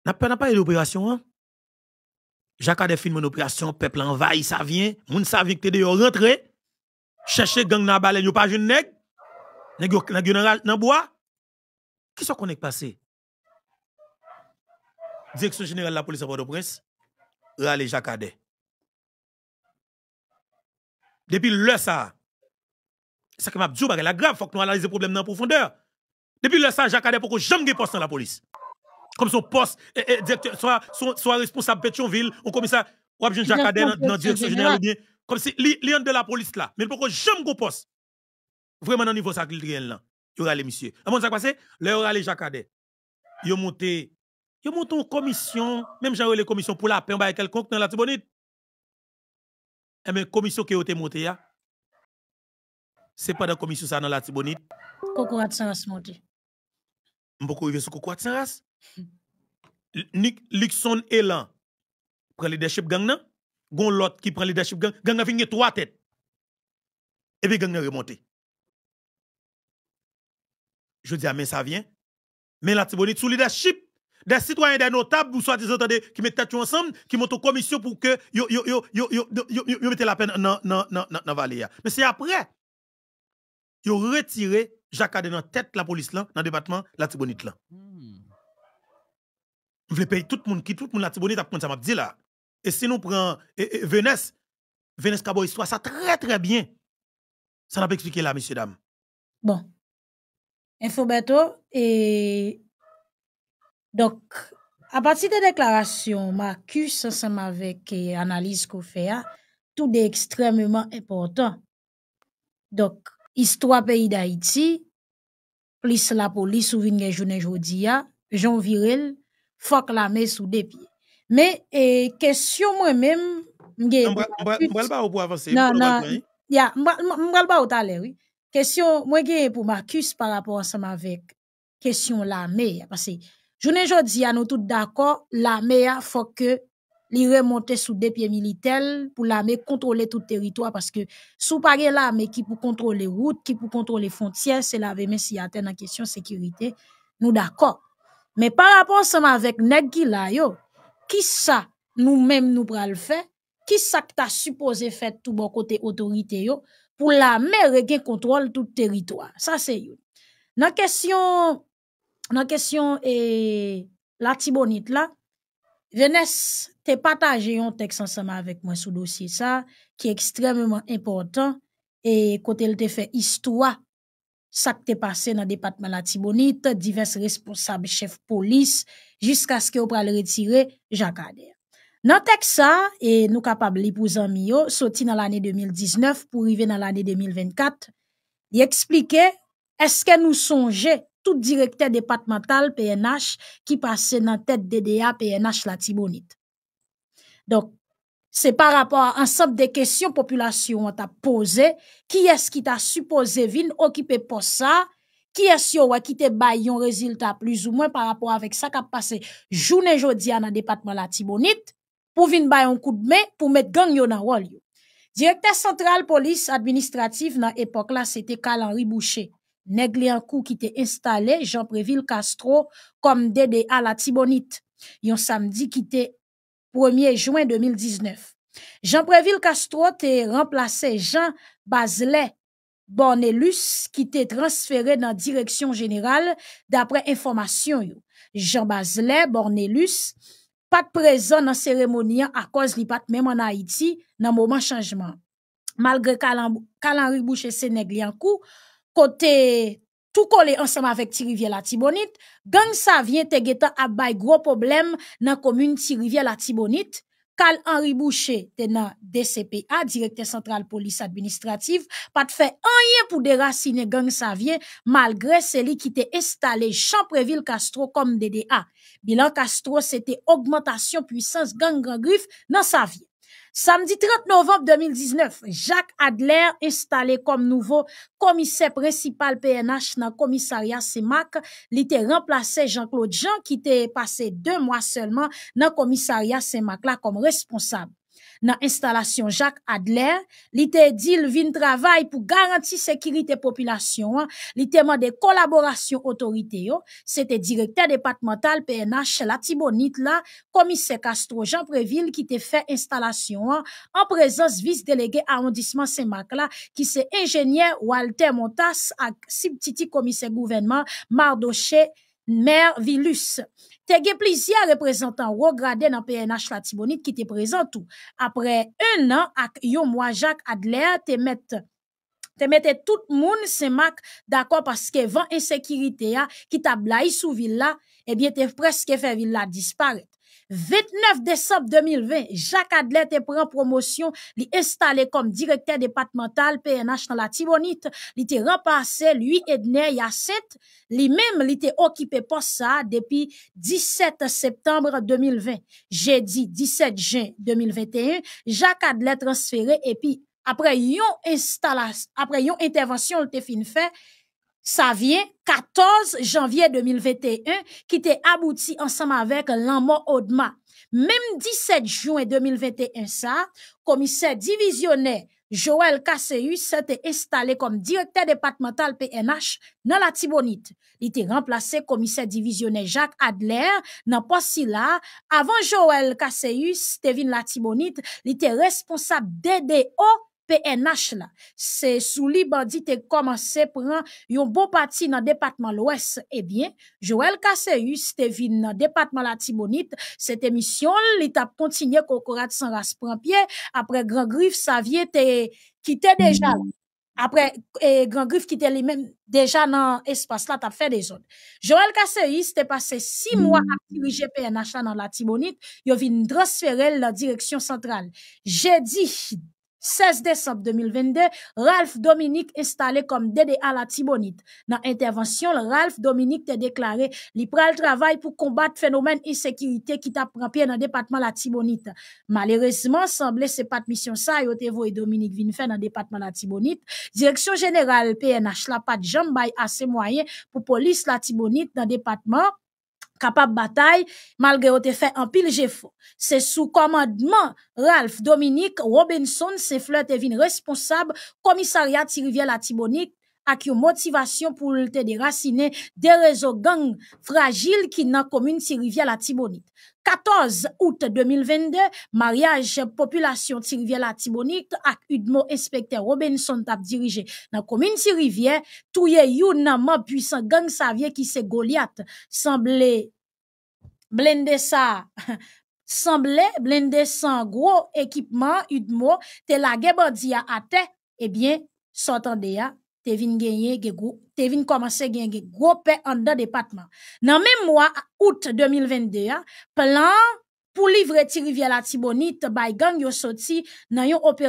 N'a pas parlé d'opération. Hein? Jacques a défini mon opération, peuple envahi, ça vient, moun ça vient que t'es rentré, chercher gang na baleine, yo pas jeune nèg, nèg yo nan bois. Qui ce qu'on est passé? Direction générale de la police à Port-au-Prince, rale Jacques Depuis le ça, ça qui m'a dit, la grave, faut que nous analysions le problème dans la profondeur. Depuis le ça, Jacques pourquoi jamais poste dans la police. Comme son poste, directeur, soit, soit, soit responsable Pétionville, ou ça, ou abjou Jacques Adepoko dans la direction générale, comme si l'un de la police là. Mais pourquoi jamais qu'on poste? Vraiment, dans le niveau ça, il y aura les messieurs. Avant ça, passé, là, il y aura les Jacques il y a monté, y ont monté une commission, même eu les commissions pour la paix, on va quelconque dans la Tibonite. Et eh bien, commission qui a été montée, hein pas dans la commission, sa dans la Tibonite. Coco at san ras monte. Mboko yve sou koko at Lixon Elan prend le le leadership gang nan. Gon qui prend le leadership gang. Gang fini trois têtes. Et puis, gang a remonte. Je dis ah, mais ça vient. Mais la la tibonit sous leadership. des citoyens, des notables, vous soit disant, qui mettent tête ensemble, qui montent en commission pour que yo, yo, yo, yo, yo, mettez la peine dans la vallée. Mais c'est après, ils ont retiré Jacques en tête la police là, dans le département la Tibonite là. Vous hmm. voulez payer tout le monde qui tout le monde la Tibonite a prendre ça m'a dit là. Et si nous prenons Venesse, Venesse Cabo histoire, ça très très bien. Ça n'a pas expliqué là messieurs dames. Bon. Info et donc à partir des déclarations Marcus ensemble avec l'analyse qu'on fait hein, tout est extrêmement important. Donc histoire pays d'Haïti plus la police ou journée ne j'en jodi ya, joun virel, fok la me sou depi. Me, e, kesyon mwen non ba pou avancer. oui. pour Marcus par rapport à ça question la parce que que journée jodi nous nou tout d'accord, la meilleure, faut fok li remonte sous des pieds militaires pour l'armée contrôler tout territoire parce que sous pas l'armée qui pour contrôler route qui pour contrôler frontières c'est l'armée mais si y a en question sécurité nous d'accord mais par rapport ensemble avec nèg qui là qui ça nous même nous le fait qui ça que as supposé faire tout bon côté autorité pour l'armée regain contrôle tout territoire ça c'est yo dans question dans question est la tibonite là Jeunesse, t'es partagé un texte ensemble avec moi sur dossier ça, qui est extrêmement important, et quand elle le fait histoire, ça qui t'est passé dans le département de la Tibonite, divers responsables, chefs police, jusqu'à ce qu'on le retirer Jacques Adair. Dans texte ça, et nous capables de pour amis sorti dans l'année 2019 pour arriver dans l'année 2024, il expliquait est-ce que nous songeait? tout directeur départemental PNH qui qui dans la tête DDA PNH la Donc, c'est par rapport à à de des questions population ta qui est-ce Qui ta supposé supposé venir pour ça qui est ce qui qui te bay un résultat plus ou moins par rapport avec ça a passé journée jodi dans le département la pour pour vin un coup de main pour mettre gang yo dans dans yo. Directeur police police administratif nan l'époque, c'était Henri Boucher. Néglian qui t'est installé Jean Préville Castro comme DDA la Tibonite yon samedi qui t'est 1er juin 2019 Jean Préville Castro t'est remplacé Jean Baselet Bornelus qui t'est transféré dans direction générale d'après information Jean Baselet Bornelus pas présent dans cérémonie à cause de l'impact même en Haïti dans moment changement malgré Kalan, Boucher Ribouche côté tout collé ensemble avec Tirivière la Tibonite, gang ça vient te à gros problème dans commune Tirivière la Tibonite. Cal Henri Boucher, te nan DCPA, Central Police Administrative, pas pat un rien pour déraciner gang vient malgré celui qui était installé Champreville Castro comme DDA. Bilan Castro, c'était augmentation puissance gang dans sa vie Samedi 30 novembre 2019, Jacques Adler, installé comme nouveau commissaire principal PNH dans le commissariat CEMAC, l'était remplacé Jean-Claude Jean qui était passé deux mois seulement dans le commissariat CEMAC là comme responsable. Dans l'installation Jacques Adler, l'ité te pour vin travail pour garantir sécurité population. Hein. li de collaboration autorité. c'était directeur départemental PNH la Tibonit la, commissaire Castro Jean préville qui te fait installation hein, En présence, vice-délégué arrondissement Saint-Marc, qui c'est ingénieur Walter Montas ak sub titi gouvernement gouvernement, Mervilus. Te plusieurs représentants représentants dans dans PNH la Tibonite qui te présente. tout un an ak yo Jacques Adler te met, te mette tout moun se d'accord parce que vent insécurité ya qui t'a et sous villa, bien presque presque fait villa disparaître. 29 décembre 2020, Jacques Adlet te promotion, promotion, li installé comme directeur départemental PNH dans la Tibonite. il te remplacé lui Edner 7 lui-même, li te occupé pour ça depuis 17 septembre 2020. Jeudi dit 17 juin 2021, Jacques Adlet transféré puis puis yon, apre yon intervention. li te fin fait, ça vient 14 janvier 2021 qui était abouti ensemble avec l'amour odma. Même 17 juin 2021 ça, commissaire divisionnaire Joël Casseus s'était installé comme directeur départemental PNH dans la Tibonite. Il était remplacé commissaire divisionnaire Jacques Adler dans si Avant Joël Casseus, Stevin la Tibonite, il était responsable DDO PNH là c'est sous li qui commencé prend un bon parti dans le département l'ouest Eh bien Joël tu te dans dans département la Timonite cette émission l'étape continue continué kokorat sans ras prend après grand griffe vient, te quitté déjà mm-hmm. après grand griffe qui était même déjà dans espace là t'a fait des autres. Joël cassius te passé six mois mm-hmm. à diriger PNH dans la Timonite une vin transférer la direction centrale J'ai dit... 16 décembre 2022, Ralph Dominic installé kom DDA La Timonite. Nan intervensyon, Ralph Dominic te deklaré li pral travay pou kombat fenomen insekirite ki ta prampye nan depatman La Timonite. Malérezman, sanble se pat misyon sa, yo te voye Dominic Vinfe nan depatman La Timonite. Direksyon jeneral PNH la pat jambay ase mwayen pou polis La Timonite nan depatman. Capable bataille malgré au te un pile jefo. c'est sous commandement Ralph Dominique Robinson se fleur te vin Commissariat commissariat la à ak qui motivation pour des réseaux des réseaux gang fragiles qui nan commune rivière la Tibonite. 14 août 2022, mariage population Tirivière la Tibonite Udmo inspecteur Robinson tap dirige la commune Tirivière, touye yon nan man puissant gang savye qui se Goliath semblait blende sa semblait blende sans gros équipement Udmo te la gebandi à te eh bien, s'entendait ya te vin genye ge gwo, te vin komanse genye ge dans pe an Nan même mois, août 2022, hein, plan pour livrer ti rivye la Tibonite by gang yo soti nan yon toute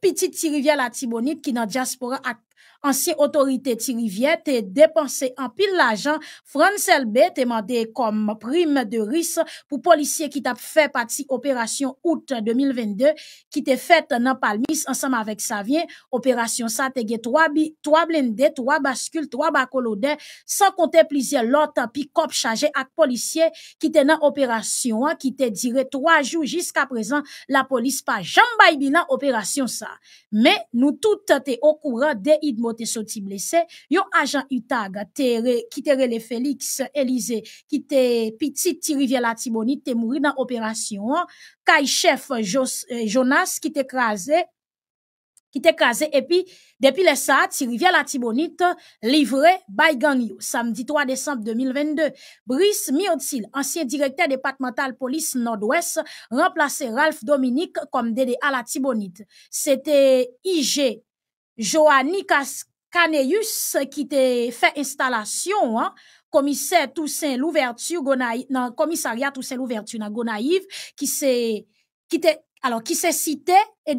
petite piti ti la Tibonite ki diaspora ak ancien autorité Tirivière te dépensé en pile l'argent. France LB demandé comme prime de risque pour policiers qui t'a fait partie opération août 2022 qui t'est fait dans Palmis ensemble avec Savien. Opération ça te gagné trois blindés, trois bascules, trois bacolodés, sans compter plusieurs lots puis copes chargés avec policiers qui t'est dans opération hein, qui t'est duré trois jours jusqu'à présent. La police pas jamais opération ça. Mais nous toutes t'es au courant des idées te sorti blessé. yon agent Utag qui était le Félix Elize qui te petit ti Tibonite, la te mouri dans operasyon, chef euh, Jonas qui te qui ki te et puis depuis le sa, ti la tibonite, livré, yo, 3 décembre 2022. Brice Miotil, ancien directeur départemental police nord-ouest, remplace Ralph Dominique comme DDA à la tibonite. C'était IG Joanny Caneus qui te fait installation, hein, commissaire Toussaint l'ouverture non, commissariat Toussaint l'ouverture nan gonaïve qui se, qui te, alors, qui s'est cité et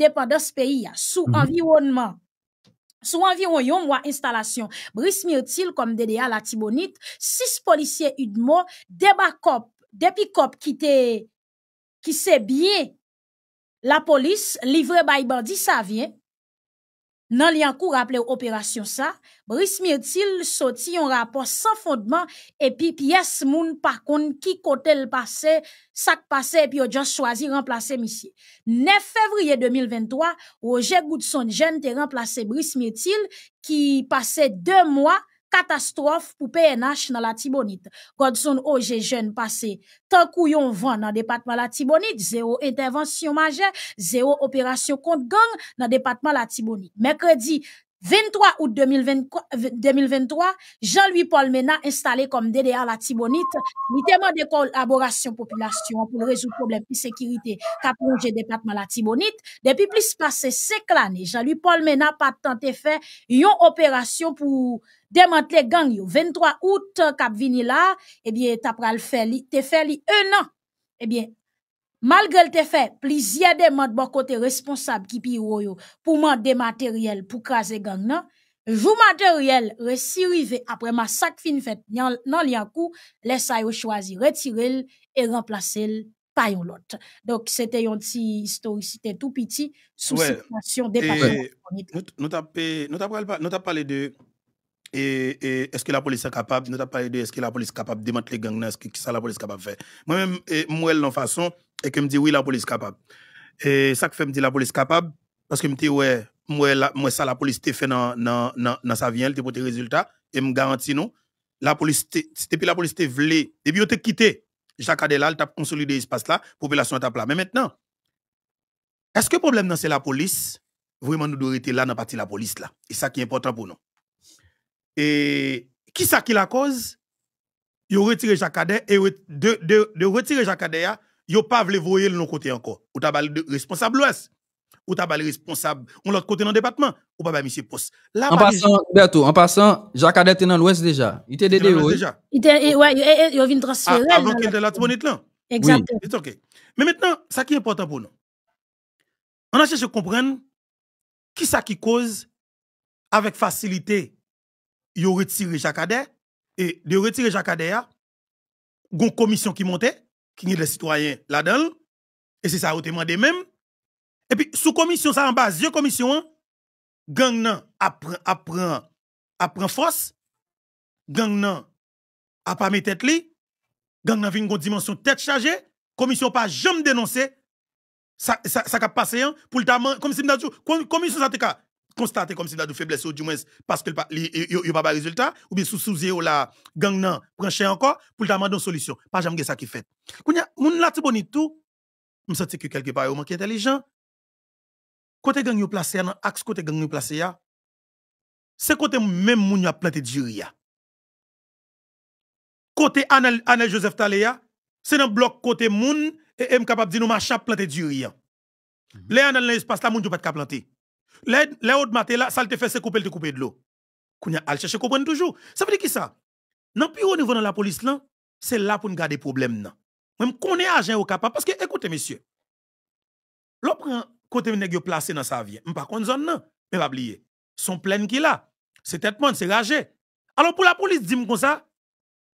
pays, hein, mhm. sous environ yon mois installation, Brice Myrtil comme DDA la Tibonite, six policiers udmo, débacop, Dépicop qui te, qui se bien la police livré by bandi ça dans lien opération appelé Opération ça, Brice Myrtil un rapport sans fondement et puis pièce moun qui passé, kote passait ça passé et puis on just choisi remplacer monsieur. 9 février 2023, Roger Goodson, jen te remplacé Brice Myrtil qui passait deux mois catastrophe pour PNH dans la tibonit. Godson OG jeune tant tant vent dans le département département la Tibonite. zéro intervention majeure, zéro opération contre gang dans le département la Tibonite. Mercredi 23 août 2023, Jean-Louis Paul Mena installé comme DDA la Tibonite, il de collaboration population pour résoudre le problème de sécurité qu'a plongé département la Tibonite. Depuis plus de 5 années, Jean-Louis Paul Mena pas tenté faire une opération pour démanteler gang yo. 23 août euh, kap vini là eh bien tapral fè li, te fè li un an. eh malgré malgré te fè, plusieurs demandes bon kote responsable ki pi yo pour pou matériel pour pou gang nan, jou reçu après après massacre fin fait nan, nan li an kou, lesa yo choisir retirer et remplacer pa yon lot. donc c'était yon ti historisite tout petit sou ouais. situasyon departement. Nou tap pale de et, est-ce que la police est capable, nous pas de est-ce que la police est capable de démanteler les gangs, est-ce que ça la police est capable de faire. Moi-même, moi, elle, en façon, et que me dit oui, la police est capable. Et ça que fait me dit la police est capable, parce que me dis ouais, moi, la, moi ça la police est fait dans, dans, dans, sa vie, elle te pour tes résultats, et me garantit non, la police, depuis la police est voulait, depuis qu'elle te quitté, Jacques Adela, t'a consolidé l'espace là, population t'a là. Mais maintenant, est-ce que le problème, c'est la police? Vraiment, nous devons être là dans la partie de la police là. Et ça qui est important pour nous. Et qui ça qui la cause? Ils ont retiré Jacques et de, de, de retirer Jacques Ader, ils pas voulu voyer le côté encore. Ou t'as le responsable l'Ouest. Ou t'as le responsable, de l'autre côté dans le département. Ou pas bah, monsieur Post. en passant, Berto, en passant, Jacques Adet était dans l'Ouest déjà. Il était dédé, Il était, ouais, il vient transférer. Ah, était là, là. Exactement. Mais maintenant, ça qui est important pour nous. On a cherché à comprendre qui ça qui cause avec facilité ont retiré Jacques Et de retirer Jacques il y a une commission qui montait, qui est les citoyens là-dedans. Et c'est ça qui demandé même. Et puis, sous commission, ça en base, Deux commission, hein, gang nan apprend, apprend, apprend force. Gang nan a pas mis tête li. Gang nan une dimension tête chargée. Commission pas jamais dénoncé. Ça, ça, ça, passé, hein, pour le comme si commission ça te constater comme si la de faiblesse ou du moins parce que il pas de résultat ou bien sous sous la gang nan prend encore pour demander une solution pas jamais ça qui fait kounya moun la tiboni tout me senti que quelque part au manque intelligent côté gang yo placé dans axe côté gang yo placé ya c'est côté même moun a planté duria côté anne Anel Joseph Taléa c'est dans bloc côté moun et est capable de nous marcher planter duria mm -hmm. les Anel l'espace là moun yo pas de planter les autres matins, ça te fait se couper, te couper de l'eau. kounya a al comprendre toujours. Ça veut dire qui ça? Dans plus au niveau de la police là, c'est là pour nous garder problème là. Même qu'on est agent au capable parce que écoutez messieurs. L'autre côté nèg placé dans sa vie, par contre zone non, mais pas oublier. Son plein qui là, c'est tête c'est rage. Alors pour la police dit comme ça,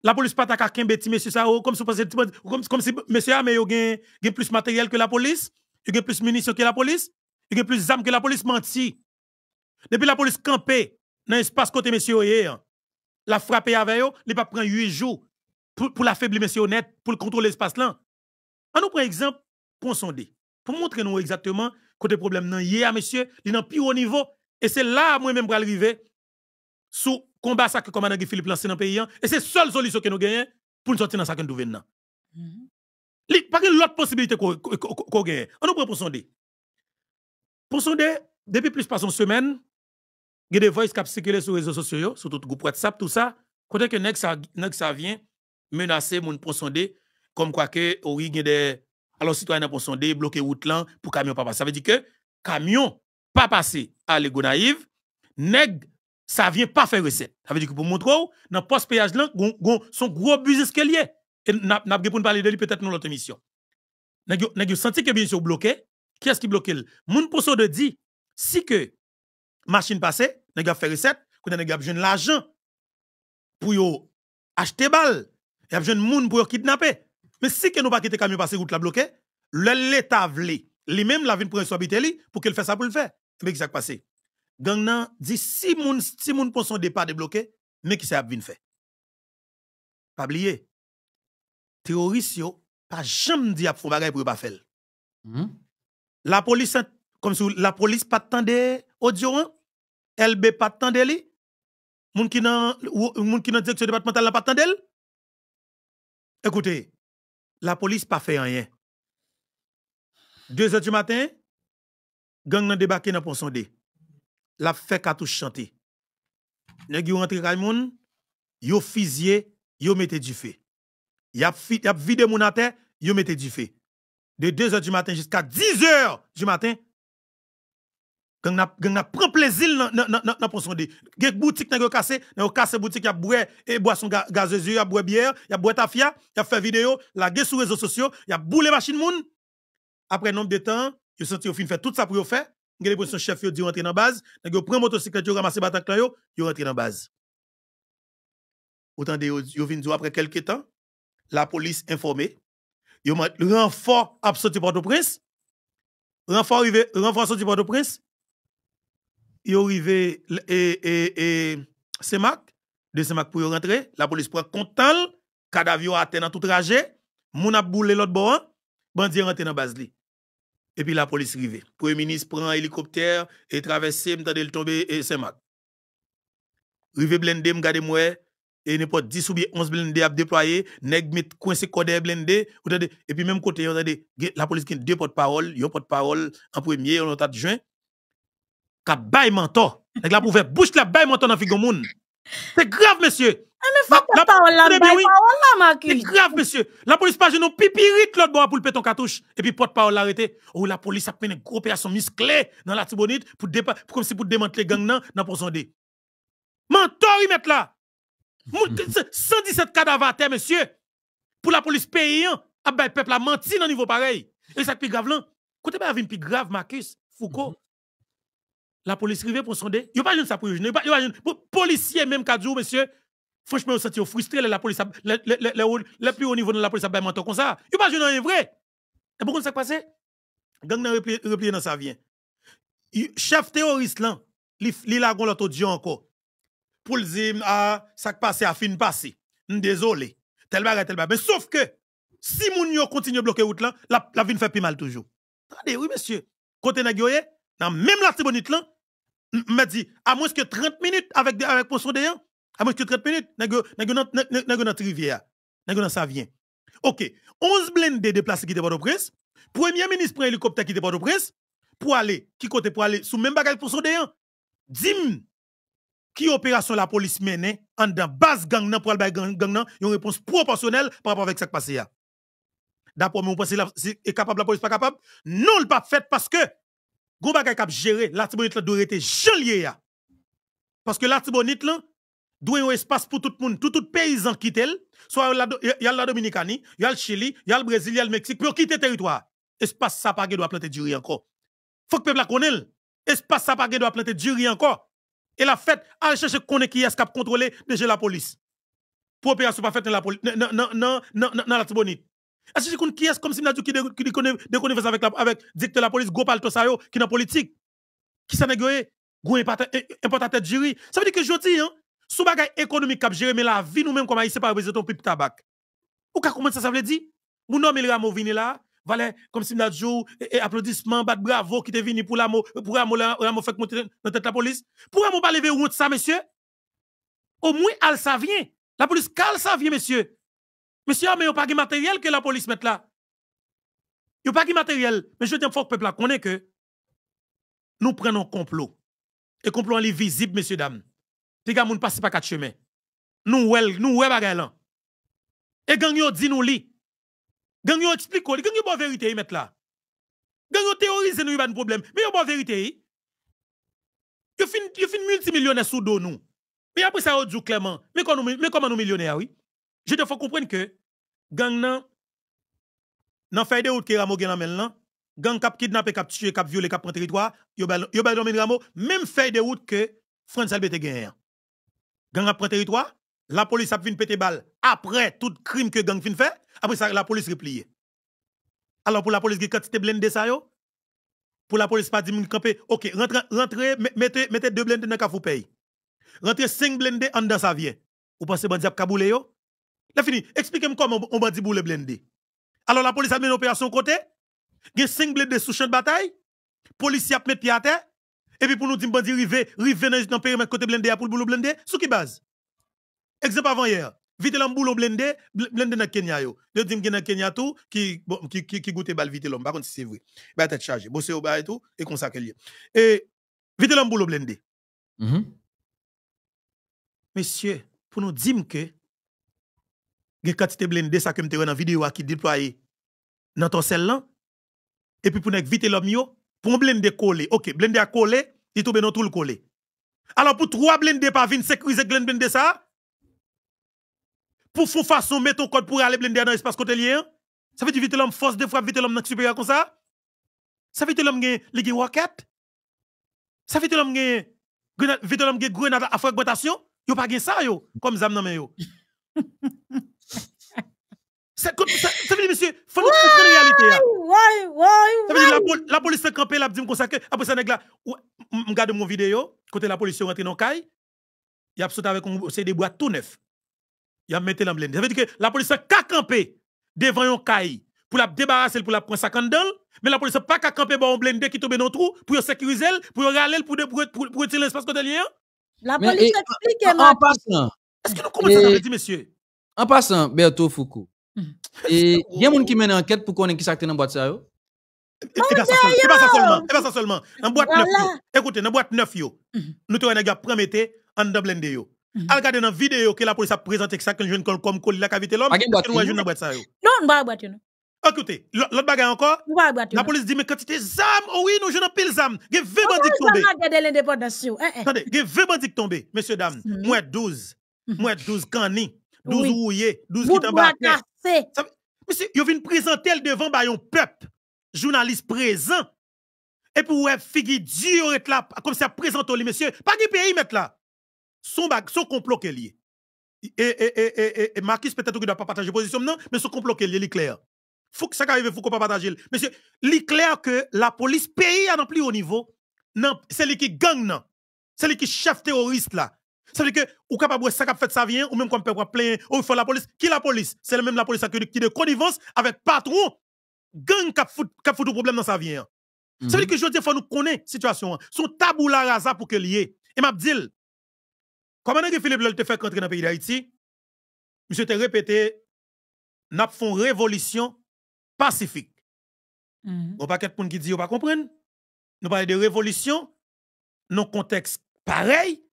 la police pas ta qu'un petit monsieur ça oh, comme si comme comme si monsieur a mais plus matériel que la police, il a plus munitions que la police. Il y a plus d'âmes que la police menti. Depuis la police campée dans l'espace côté monsieur hein, la frappé avec eux, il pas pris 8 jours pour, pour l'affaiblir monsieur honnête, pour le contrôler l'espace là. On nous prend exemple pour sonder, pour montrer nous exactement côté problème dans hier hein, monsieur, il dans plus haut niveau et c'est là moi même pour arriver sous combat ça que commandant Philippe lancé dans le pays hein, et c'est seule solution que nous gagnons pour nous sortir dans ça que nous venons. Mm-hmm. Il Pas l'autre possibilité qu'on gagne. On nous prend pour sonder. Pour sonder, depuis plus de une semaine, il y a des voix qui circulent sur les réseaux sociaux, sur tout groupe WhatsApp, tout ça. Quand que ce ça, ça vient menacer mon pour sonder, comme quoi que, oh oui, il y a des alors citoyens pour sonder, bloquer route là pour camion pas Ça veut dire que camion pas passé à l'ego naïve, nèg ça vient pas faire recette. Ça veut dire que pour montrer dans poste péage là, son gros business qu'il y a. Et n'a pas pour parler de lui peut-être dans l'autre émission. Nèg senti que bien sûr bloqué, qui est-ce qui bloque il Moun poso de dit, si que machine passée, nèg faire fait recette, qu'on nèg a jeune l'argent pour yo acheter balle, y a jeune moun pour yo kidnapper. Mais si que nous pas quitter camion passer route la bloquer, l'état vlé, lui-même la vinn prendre lui pour qu'il fasse ça pour le faire. Mais qui s'est passé? Gang nan dit si moun si moun pour son départ débloqué, mais qui s'est vinn fait. Pas oublier. Terroriste pas jamais dit à font bagay pour pas faire. La police, comme si la police pas de audio, hein? LB pas de li, moun ki nan, moun ki nan direction départementale n'a pas de Écoutez, la police pas fait rien. Deux heures du matin, gang nan débarqué dans d. La fait katouche chanter. Nèg gyo rentre kay moun, yo fizye, yo mette du feu. Y a, a vidé moun à yo mette du feu de 2h du matin jusqu'à 10h du matin, quand on prend plaisir dans la poisson. Il On a des boutiques qui sont cassées, cassé boutique, a ont et gazeuse y a ont bière, y a ont tafia, y a fait vidéo, la guerre sur les réseaux sociaux, y a bouler machine moun. Après nombre de temps, ils sont au fin fait tout ça pour faire. Ils ont son chef ils dit rentré dans la base, ils ont pris motocyclette, ils ont ramassé bataille, ils ont rentré dans la base. Autant de ils viennent après quelques temps, la police informée, Yo met renfort à sortir Port-au-Prince. Renfort arrivé, renfort sorti Port-au-Prince. Yo arrivé et et et Mac, de Mac pour y rentrer, la police prend Contal, cadavre yo atteint dans tout trajet, Mouna a l'autre bord, bandi rentre dans base li. Et puis la police arrive. Premier ministre prend hélicoptère et traverse, m'tande le tombe et Mac. Rive blende, m'gade moi et n'importe 10 ou 11 blindés à déployer, nèg met coincé codé blindé, et puis même côté, la police qui deux porte-parole, yon porte-parole en premier, on a juin, ka un mentor. Nèg la a bouche la bay mentor dans figon moun. C'est grave monsieur. Ah, mais la parole la eh parole C'est grave monsieur. La police pas un pipirite l'autre bois pour le péton cartouche et puis porte-parole l'arrêter. Ou oh, la police a pris une grosse opération musclée dans la Tibonite pour comme si pour démanteler gang nan dans poisson D. Mentor y met là. 117 mhm. cadavres à terre, monsieur. Pour la police paysan, hein. ah, ben, le peuple a menti dans niveau pareil. Et ça, plus grave là. Côté pas ben, plus grave, Marcus, Foucault. Mhm. La police arrivée pour sonder. a pas jeune ça pour jeune. a pas jeune. Policier même Kadjou, monsieur. Franchement, on senti frustré la police le plus haut niveau de la police a menton comme ça. Il a pas jeune vrai. Et pourquoi ça passé Gang n'a replié dans sa vient. Chef terroriste là, li lagon l'autre Dieu encore pour le dire, ah, ça qui passe, a fin passé. Désolé. Tel bagage tel bagage Mais sauf que, si moun yo continue bloquer route là, la, vie ne fait plus mal toujours. Attendez, oui, monsieur. Côté nan eh, dans même la tibonite là, me dit, à moins que 30 minutes avec, avec poisson à moins que 30 minutes, nan yo, nan yo, nan rivière, nan yo, nan ça vient. Ok, 11 blindés déplacés qui débarquent Port-au-Prince, premier ministre prend hélicoptère qui était Port-au-Prince, pour aller, qui côté pour aller, sous même bagage poisson de Dim, qui opération la police menait hein, en dans base gang nan pour aller gang nan une réponse proportionnelle par rapport avec ce qui passé hein. d'après moi pensez est capable la police pas capable non le pas fait parce que gros bagay cap gérer la tibonite là doit être janvier hein. parce que la tibonite là doit un espace pour tout le monde tout tout paysan tel soit il y a la dominicanie il y a le chili il y a le brésil il y a le mexique pour quitter territoire espace ça pas doit planter du riz encore faut que peuple la connaisse espace ça pas doit planter du riz encore et la fête, allez chercher est qui est capable de contrôler déjà la police. Pour opération pas faite dans la police, non, non, non, non, non, la Tibonite. Est-ce que qui est comme si nous qui qui connaît avec la avec directeur la police Gopal Tosayo qui est dans la politique qui s'en est eh, gagné eh, important tête jury. Ça veut dire que je dis hein, sous bagage économique cap gérer mais la vie nous-mêmes comme c'est pas besoin ton pipe tabac. Ou ka comment ça ça veut dire Mon homme il a venu là, comme si nous et applaudissements, bravo qui te venu pour l'amour, pour la police. Pour pas lever ça, monsieur. Au moins, elle ça vient. La police, qu'elle ça vient, monsieur. Monsieur, mais a pas de matériel que la police met là. a pas de matériel. Mais je tiens fort peuple que nous prenons complot. Et complot est visible, messieurs, dames. Les gars, nous ne pas quatre chemins. Nous, nous, nous, nous, nous, Et gang nous, dit nous li, Gang yo explique quoi, gang yo bon vérité mettre là. Gang yo théorise nous y un problème, mais yo bon vérité. Yo fin yo fin multimillionnaire sous dos nous. Mais après ça yo dit clairement, mais comment nous millionnaires, oui. Je te faut comprendre que gang nan nan fait de route qui ramo gen nan gang cap kidnapper, cap tué, cap violer, cap prendre territoire, yo bal yo bal ramo, même fait de route que France Albert gagne. Gang prend territoire la police a fait péter balle après tout crime que gang fin fait, après ça, la police replié. Alors pour la police, qui quantité blindé ça yo? Pour la police, pas dit, campé, ok, rentrez, rentrez, mettez, mettez deux blindés dans le cafou pays. Rentrez cinq blindés en dans sa vie. Vous pensez bandit à kaboulé yo? La fini, expliquez-moi comment on bandit boule blindé. Alors la police a mis une opération côté, il y a cinq blindés sous champ de bataille, police a mis pied à terre, et puis pour nous dire bandit rivé, rivé dans le mais côté blindé pour le boulot blindé, sous qui base? Exemple avant hier. Vite l'homme boulot blendé, blendé dans Kenya yo. De dim gen dans Kenya tout qui bon qui qui, qui goûte bal vite l'homme par contre si c'est vrai. Ba tête chargé, bosse au bar et tout et consacre lié. Et vite l'homme boulot blendé. Mm -hmm. Monsieur, pour nous dire que gen quantité blendé ça que me dans vidéo qui déployé dans ton sel là et puis pour nous vite l'homme yo pour blende coller. OK, blendé à coller, il tombe dans tout le coller. Alors pour trois blendé par 25 sécuriser blendé ça pour faire façon mettre ton code pour aller blender dans l'espace côté lien. Ça veut dire vite l'homme force de frappe, vite l'homme supérieur comme ça. Ça veut dire l'homme gagne les rocket. Ça veut dire l'homme gagne grenade, vite l'homme gagne grenade à fragmentation. a pas ça yo comme zam nan yo. Ça, ça, ça veut dire, monsieur, faut nous comprendre la réalité. Hein. Ça veut dire, la, la police s'est campée, là dit comme ça que, après ça, nègre là, regarde mon vidéo, côté la police est dans le caille, il a sauté avec un, c'est des boîtes tout neuf il a mis l'emblème. Ça veut dire que la police a campé devant un caille pour la débarrasser, pour la prendre sa candale, mais la police n'a pas campé camper un blindé qui tombe dans le trou pour sécuriser, pour râler, pour, pour, pour, pour retirer l'espace côté La police explique, En passant. Est-ce que nous commençons à dire, monsieur? En passant, Berto Foucault. Mm-hmm. Et il y a des gens qui mènent enquête pour connaître qui s'acte dans la boîte ça, c'est eh, pas eh, ça seulement, ça seulement. Dans boîte 9, écoutez, boîte 9, mm-hmm. nous avons un gars premier en blindé yo. Mhm. A regarder dans vidéo que la police a présenté que ça qu'un jeune comme colis la cavité l'homme. Ou jeune dans boîte ça yo. Non, on va boîte Écoutez, l'autre bagaille encore. La police dit mais quantité zam, oh oui, nous jeune pile zam. Il y a 20 bandits tombés. On regarder l'indépendance. Attendez, il y a 20 bandits tombés, messieurs dames. Mhm. Moi 12. Mhm. Moi 12 canis 12 rouillés, 12 qui t'en bas. Monsieur, yo vinn présenter devant un bah, peuple, journaliste présent. Et pour ouais figure Dieu là comme ça présente les messieurs, pas de pays mettre là son, son complot qu'elle est. Et, et, Marquis peut-être qu'il ne doit pas partager position, non, mais son complot qu'elle est, est clair. Faut que ça arrive, faut qu'on pas partager. Monsieur, il clair que la police pays à un plus haut niveau, c'est lui qui gang, non. C'est lui qui chef terroriste là. Ça veut dire que, ou capable ça fait ça vient, ou même on peut plein, il faut la police. Qui la police? C'est le même la police qui de connivence avec patron, gang qui fout, fout problème dans sa vie. Hein. Ça veut dire mhm. que je dis, faut nous connaître la situation. Hein. Son tabou la rasa pour que est. Et m'a dit, Comment est-ce que Philippe Lol te fait rentrer dans le pays d'Haïti? Monsieur te répété, fait une révolution pacifique. Mm ne pouvez pas qui dit, pas comprendre. Nous parlons de révolution, dans contexte pareil,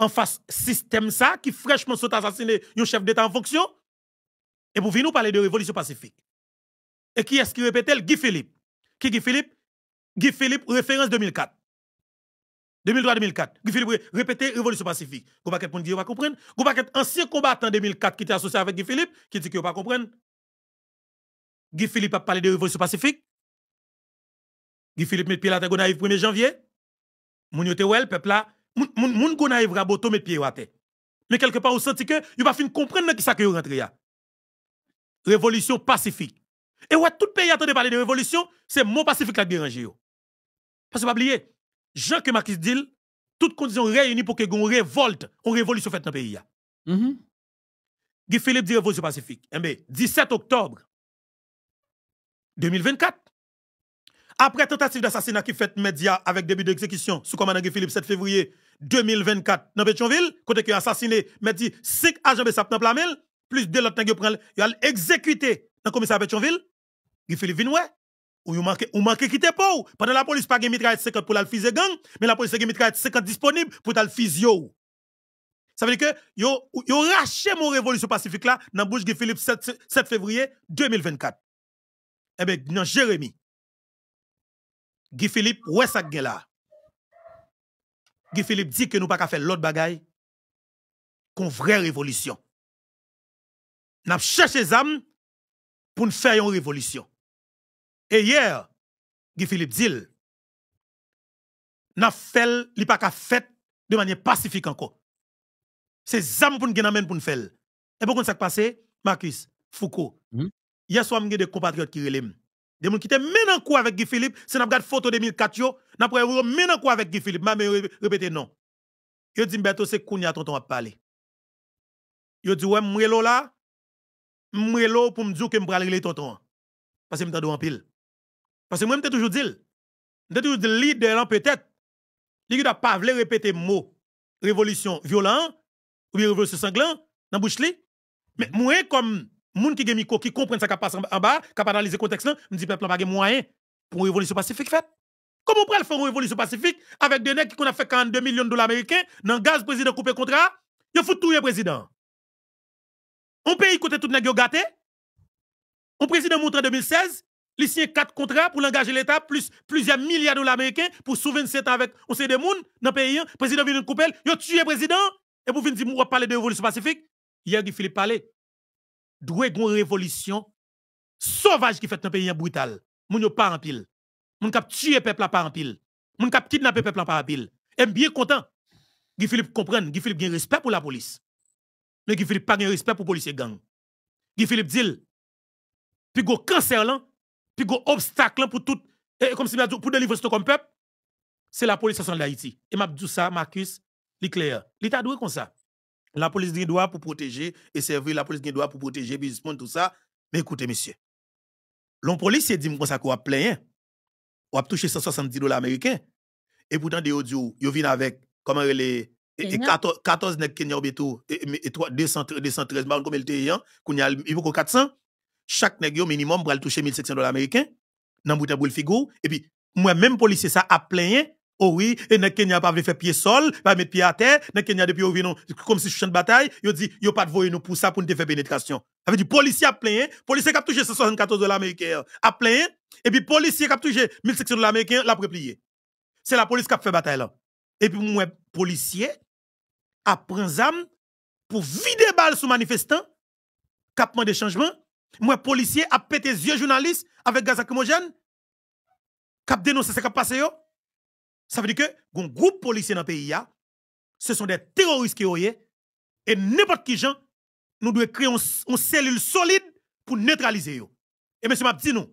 en face système ça, qui fraîchement sont assassiné un chef d'État en fonction. Et pour nous parler de révolution pacifique. Et qui est-ce qui répète Guy Philippe. Qui Guy Philippe? Guy Philippe, référence 2004. 2003-2004, Guy répétez « Révolution Pacifique. Vous ne pouvez pas comprendre. Vous ne ancien combattant 2004 qui était associé avec Guy Philippe, qui dit que vous ne pouvez pas comprendre. Guy Philippe a parlé de Révolution Pacifique. Guy Philippe met pied à le 1er janvier. peuple là, mon met pied terre. Mais quelque part, vous sentez que vous pas comprendre ce que vous Révolution pacifique. Et ouais, tout pays attendait parler de révolution, c'est mot pacifique qui a dérangé. Parce que pas oublier, Jean que Marquis dit, toutes conditions réunies pour que une révolte, une révolution faite dans le pays. Mm Guy Philippe dit révolution pacifique. Mais eh 17 octobre 2024. Après tentative d'assassinat qui fait média avec début d'exécution sous commandant Guy Philippe 7 février 2024 dans Pétionville, côté qui a assassiné, mais dit 5 agents de dans Plamel, plus deux autres qui ont ont exécuté dans le commissaire Pétionville. Guy Philippe Vinoué, ou yon manque, ou manque qui pas ou. Pendant la police pas gen mitraillette 50 pour la gang, mais la police a mitraillette 50 disponible pour la yo. Ça veut dire que yo, yo raché mon révolution pacifique là dans bouche de Philippe 7, février 2024. Eh bien, dans Jérémy. Guy Philippe, est ça gen là. Guy Philippe dit que nous pas qu'à faire l'autre bagaille qu'on vraie révolution. N'a cherché âmes pour nous faire une révolution. Et hier, Guy Philippe Dil, n'a fait, il pas fait de manière pacifique encore. C'est zam pour nous gagner pour nous faire. Et pourquoi ça passé, Marcus Foucault. Mhm. Hier soir, a des compatriotes qui relèvent. Des gens qui étaient même en quoi avec Guy Philippe, c'est n'a la photo 2004 yo, n'a pas même en quoi avec Guy Philippe, mais répétez non. Yo dit Mberto c'est Kounia tonton a parler. Yo dit ouais m'relo là, m'relo pour me dire que me pral tonton. Parce que me en pile. Parce que moi, je toujours dit, je toujours dit, leader, hein, peut-être, il ne pas voulu répéter mot révolution violente ou bien révolution sanglante dans bouche Mais moi, comme moun qui qui comprend ce qui passe en bas, qui analysé le contexte, me dit peuple n'a pas moyen pour une révolution pacifique faite. Comment on peut faire une révolution pacifique avec des nègres qui ont fait 42 millions de dollars américains dans gaz président coupé contrat, il faut tout le président. On pays côté tout nèg gâté. On président montre en 2016, il signe quatre contrats pour l'engager l'État, plus plusieurs milliards de dollars américains pour souvenir ans avec on sait des dans le pays. Le hein. président vient de couper, il a tué le président. Et pour venir dire, on va parler de révolution pacifique. Hier, Guy Philippe parlait. Doué une révolution sauvage qui fait dans le pays hein, brutal. Moun pas en pile. Moun kap tué peuple pas en pile. Moun kap kidnappé peuple pas en pile. Et bien content. Guy Philippe comprend. Guy Philippe a respect pour la police. Mais Guy Philippe pas de respect pour les policiers gang. Guy Philippe dit, puis go cancer là, puis go obstacle pour tout, eh, comme si pour délivrer ce comme peuple, c'est la police nationale d'Haïti. Et m'a dit ça, Marcus, l'éclair. L'État doit comme ça. La police a droit pour protéger et servir, la police a droit pour protéger, businessman, tout ça. Mais écoutez, monsieur, l'on policier dit comme ça qu'on a plein, hein. on a touché 170 dollars américains, et pourtant, des audio, ils viennent avec, comment les. Et, 14 nègres Kenya et 213 marques comme le il y a 400 chaque nèg au minimum pour toucher 1500 dollars américains dans bout pour figou et puis moi même policier ça a plié oh oui et dans Kenya pas faire pied sol pas mettre pied à terre dans Kenya depuis vient comme si champ de bataille yo dit yo pas de voyer nous pour ça pour nous faire pénétration ça veut dire policier a plié policier qui a touché 174 dollars américains a plié et puis policier qui a touché 1500 dollars américains l'a préplié c'est la police qui a fait bataille là et puis moi policier a pris arme pour vider balle sur manifestant cap des changement, moi, policier, a pété yeux journaliste avec gaz acrymogène. Cap dénoncer ce qui a passé. Ça veut dire que, un groupe policier dans le pays, ce sont des terroristes qui ont Et n'importe qui, gens, nous devons créer une cellule solide pour neutraliser yo Et monsieur m'a dit nous,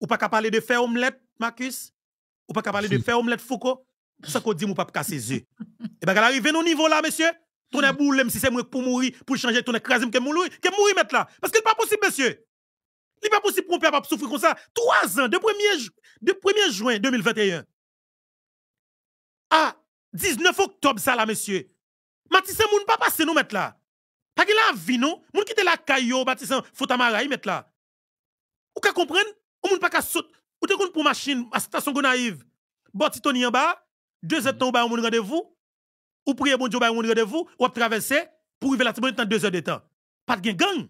ou pas qu'à parler de faire omelette, Marcus, ou pas qu'à parler de faire omelette Foucault, ça qu'on dit, ou pas casser les yeux. Et bien, arrivé au niveau là, monsieur, ton est hmm. boule, si c'est moi pour mourir, pour changer, ton écrasé, que mourir, que mourir là Parce que n'est pas possible, monsieur. Il n'est pas possible pour un père pas souffrir comme ça. Trois ans, de 1er, juin 2021 à 19 octobre, ça là, monsieur. Matisse, moun pas passer nous mettre là. Pas qu'il la vie, non? Moun était la caillou, Matisse, hein, faut tamara, y mettre là. Ou ka comprendre? Ou moun pas ka saute. Ou te compte pour machine, à station qu'on arrive. Boti Tony en bas, deux heures en hmm. bas, moun rendez-vous ou priez bon Dieu, vous bah, rendez-vous, ou traverser pour arriver la semaine dans deux heures de temps. Pas de gang.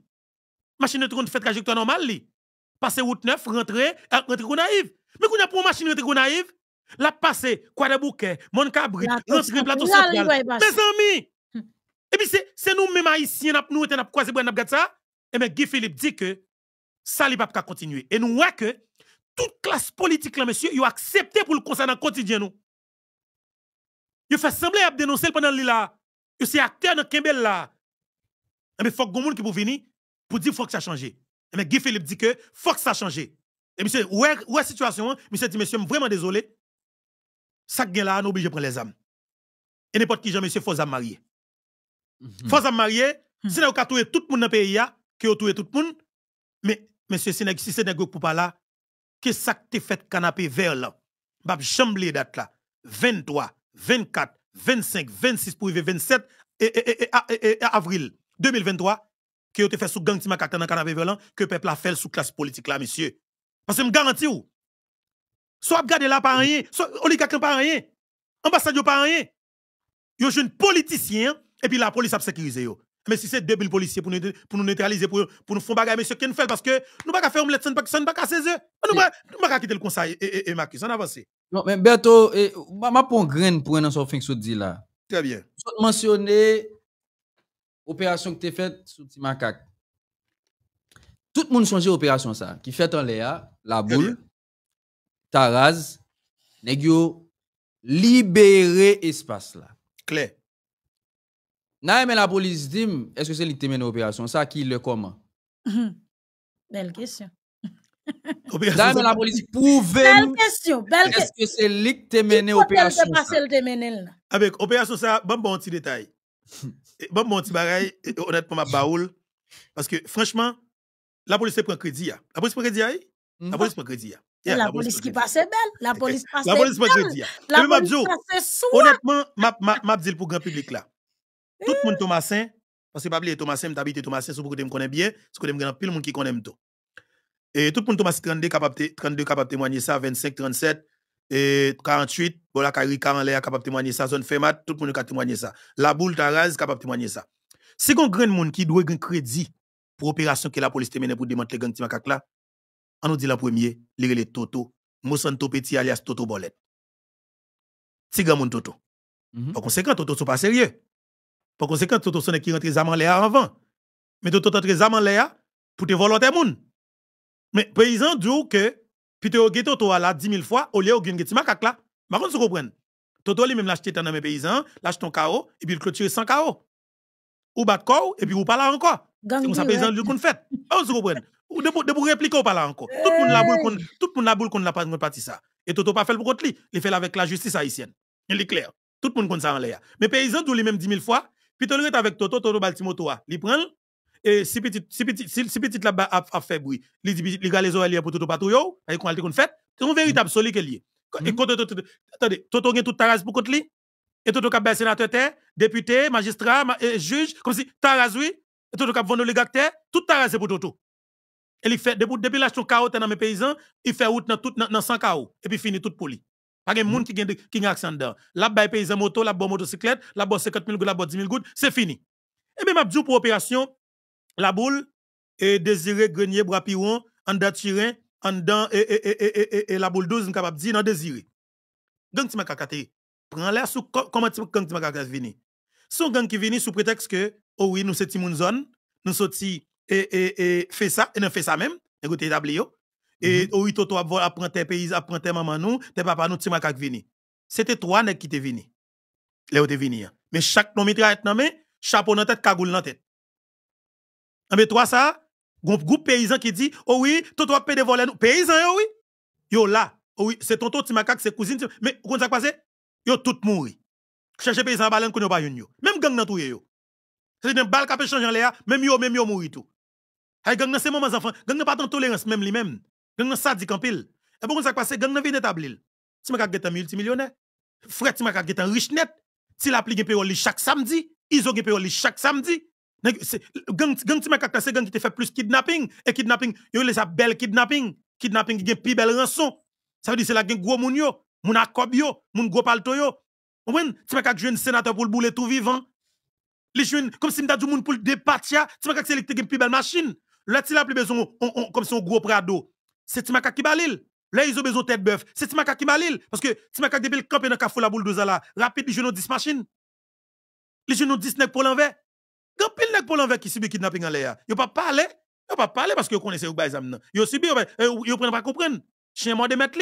Machine de tourne fait trajectoire normale, li. Passer route 9, rentrer, euh, rentrer naïve. Mais qu'on a pour machine rentrer naïve naïve, la passer, quoi de bouquet, mon cabri, rentrer plateau central. Bah, Mes amis! Hum. Et puis c'est nous-mêmes haïtiens, nous étions croisés, nous ça. Et eh bien, Guy Philippe dit que ça n'est pas continuer. Et nous voyons que toute classe politique, là, monsieur, il a accepté pour le concernant quotidien, nous. Il fait sembler à dénoncer pendant le là. Il s'est acteur dans Kembel là. Mais faut que monde qui pour venir pour dire faut que ça change. Mais Guy Philippe dit que faut que ça change. Et monsieur, où est la situation? Monsieur dit, monsieur, vraiment désolé. Ça est là, nous obligé de prendre les âmes. Et n'importe qui, monsieur, faut marié. Mhm. Faut âme marié, mhm. vous avez tout le monde dans le pays, que avez tout le monde. Mais, monsieur, si c'est pas pour pas là, que ça que fait canapé vert là? pas jambler date date là. 23, 24, 25, 26 pour 27 et, avril 2023 que vous fait sous gang Timakata dans canapé violent que peuple a fait sous classe politique là monsieur. Parce que me garantis ou soit garder là pas rien, soit oligarque pas rien, ambassade pas rien. êtes un politicien et puis la police a sécurisé yo mais si c'est 2000 policiers pour nous, pour nous neutraliser, pour, pour nous faire bagarre, monsieur, qu'est-ce fait parce que nous ne pouvons pas faire omelette, ça ne pas casser 16 Nous ne pouvons pas quitter le conseil et, et, Marcus, on avance. Non, mais Berto, je vais prendre grain pour un fin que tu là. Très bien. avez mentionné l'opération que tu as faite sur petit Tout le monde change l'opération, ça, qui fait en l'air, la boule, Taraz, Negio, libérer espace là. Claire. Non, la police dit, est-ce que c'est l'équipe qui Ça, qui le comment mhm. Belle question. la police prouve. Belle question, Est-ce que c'est l'équipe qui l'opération Avec l'opération, ça, bon, bon petit détail. bon, bon petit bagaille, honnêtement, ma baoul. Parce que, franchement, la police prend crédit. Hein. La police prend crédit, La police prend crédit. la, police qui passe belle. La police passe belle. Hein. La police prend crédit. La police passe Honnêtement, ma, ma, ma dit pour grand public là. Tout le monde eh! Thomasin, parce que pas oublier Thomasin, m'habite Thomasin, c'est pour que me connais bien, parce que me grand pile monde qui connaît tout. Et tout le monde Thomasin 32 capable 32 capable témoigner ça 25 37 et 48 voilà Kari Karanlé capable témoigner ça zone Fermat, tout le monde capable témoigner ça. La boule Taraz capable témoigner ça. Si qu'on grand monde qui doit un crédit pour opération que la police te menée pour démanteler gang Timakak là, on nous dit la première, lire les Toto, Moussanto Petit alias Toto Bolet. grand monde Toto. Mm-hmm. Par conséquent, Toto sont pas sérieux. Par conséquent, Toto Sonnet qui rentre en l'air avant. Mais tout le monde rentre en l'air pour te voler des moun. Mais paysan dit que, puis tu as Toto là 10 000 fois, au lieu de gagner macaque là. Mais quand tu comprends, Toto lui-même l'acheter dans mes paysans, l'achète ton KO, et puis il clôture sans KO. Ou bat corps, et puis ou pas là encore. C'est comme ça, paysan lui qu'on fait. Quand tu comprends. Ou de, de pour répliquer ou pas là encore. Tout le monde la boule qu'on, tout le monde n'a pas parti ça. Et Toto pas fait le contre lui. Il fait avec la justice haïtienne. Il est clair. Tout le monde compte ça en l'air. Mais paysan dit lui-même 10 000 fois, puis tu avec Toto, Toto toi, il prend, et si petit, si petit, si, petit là-bas a, fait bruit, il dit, les oreilles pour Toto Patouyo, avec qu'on a qu'on fait, c'est un véritable solide qu'elle est. Et hmm. quand Toto, attendez, Toto gagne tout Taraz pour contre lui, et Toto Kabel sénateur, député, magistrat, juge, comme si taras, oui, et Toto cap vendre tout Taraz pour Toto. Et il fait, depuis, l'achat de dans mes paysans, il fait route dans tout, dans 100 chaos, et puis finit tout poli. Pas hmm. de monde qui a qui La baille paysan moto, la bonne motocyclette, la bonne 50 000 gouttes, la bonne 10 000 gouttes, c'est fini. Et eh bien, m'a pour opération, la boule, et désiré grenier, Brapiron, en et, la boule 12, capable de dire, non désiré. Gang prends l'air sous comment gang m'as vini. Son gang qui vini sous prétexte que, oh oui, nous c'est Timoun Zone, nous sommes et, et, fait ça, et nous fait ça même, écoutez, établi et mm-hmm. oh, oui toi toi apprends tes pays apprends tes maman nous tes papa nous ti makak venir. c'était trois nèg qui t'es venu les t'es vini hein. mais chaque nom mitraillette nan nommé, chapeau dans tête cagoule dans tête ah, mais trois ça groupe paysan qui dit oh oui toi toi payé voler nous paysan oh oui yo là oh oui c'est tonton ma c'est cousine mais qu'on s'est passé yo tout mouri chercher paysan balen qu'on pas yo même gang dans tout yo c'est une bal qui a changé en l'air même yo même yo mouri tout Hey, gang dans ces moments enfants gang n'a pas de tolérance même lui même Gang nan sadik en pile. Et bon, ça passe, gang nan vin établi. Si ma get un multimillionnaire, frère, si ma get un riche net, si la applique chaque samedi, ils ont payoli chaque samedi. Gang, gang ti mec c'est gang qui te fait plus kidnapping et kidnapping yo les belle kidnapping kidnapping qui plus belle rançon ça veut dire c'est la gang gros moun yo moun akob yo moun gros palto yo comprendre jeune sénateur pour le bouler tout vivant les jeunes comme si m'ta du monde pour le dépatia ma que c'est le plus belle machine là si la plus besoin comme si on gros prado c'est Timaka qui Là, ils ont besoin de tête bœuf. C'est Timaka qui Parce que Timaka, depuis le campé dans Kafou la boule de zala. rapide, les genoux 10 machines. Les genoux 10 nègres pour l'envers. Quand pile nègres pour l'envers qui subit kidnapping en l'air, ils pas parlé. Ils pas parlé parce que vous connaissez les Ils ils ne pas euh, comprendre. Chien mort de mettre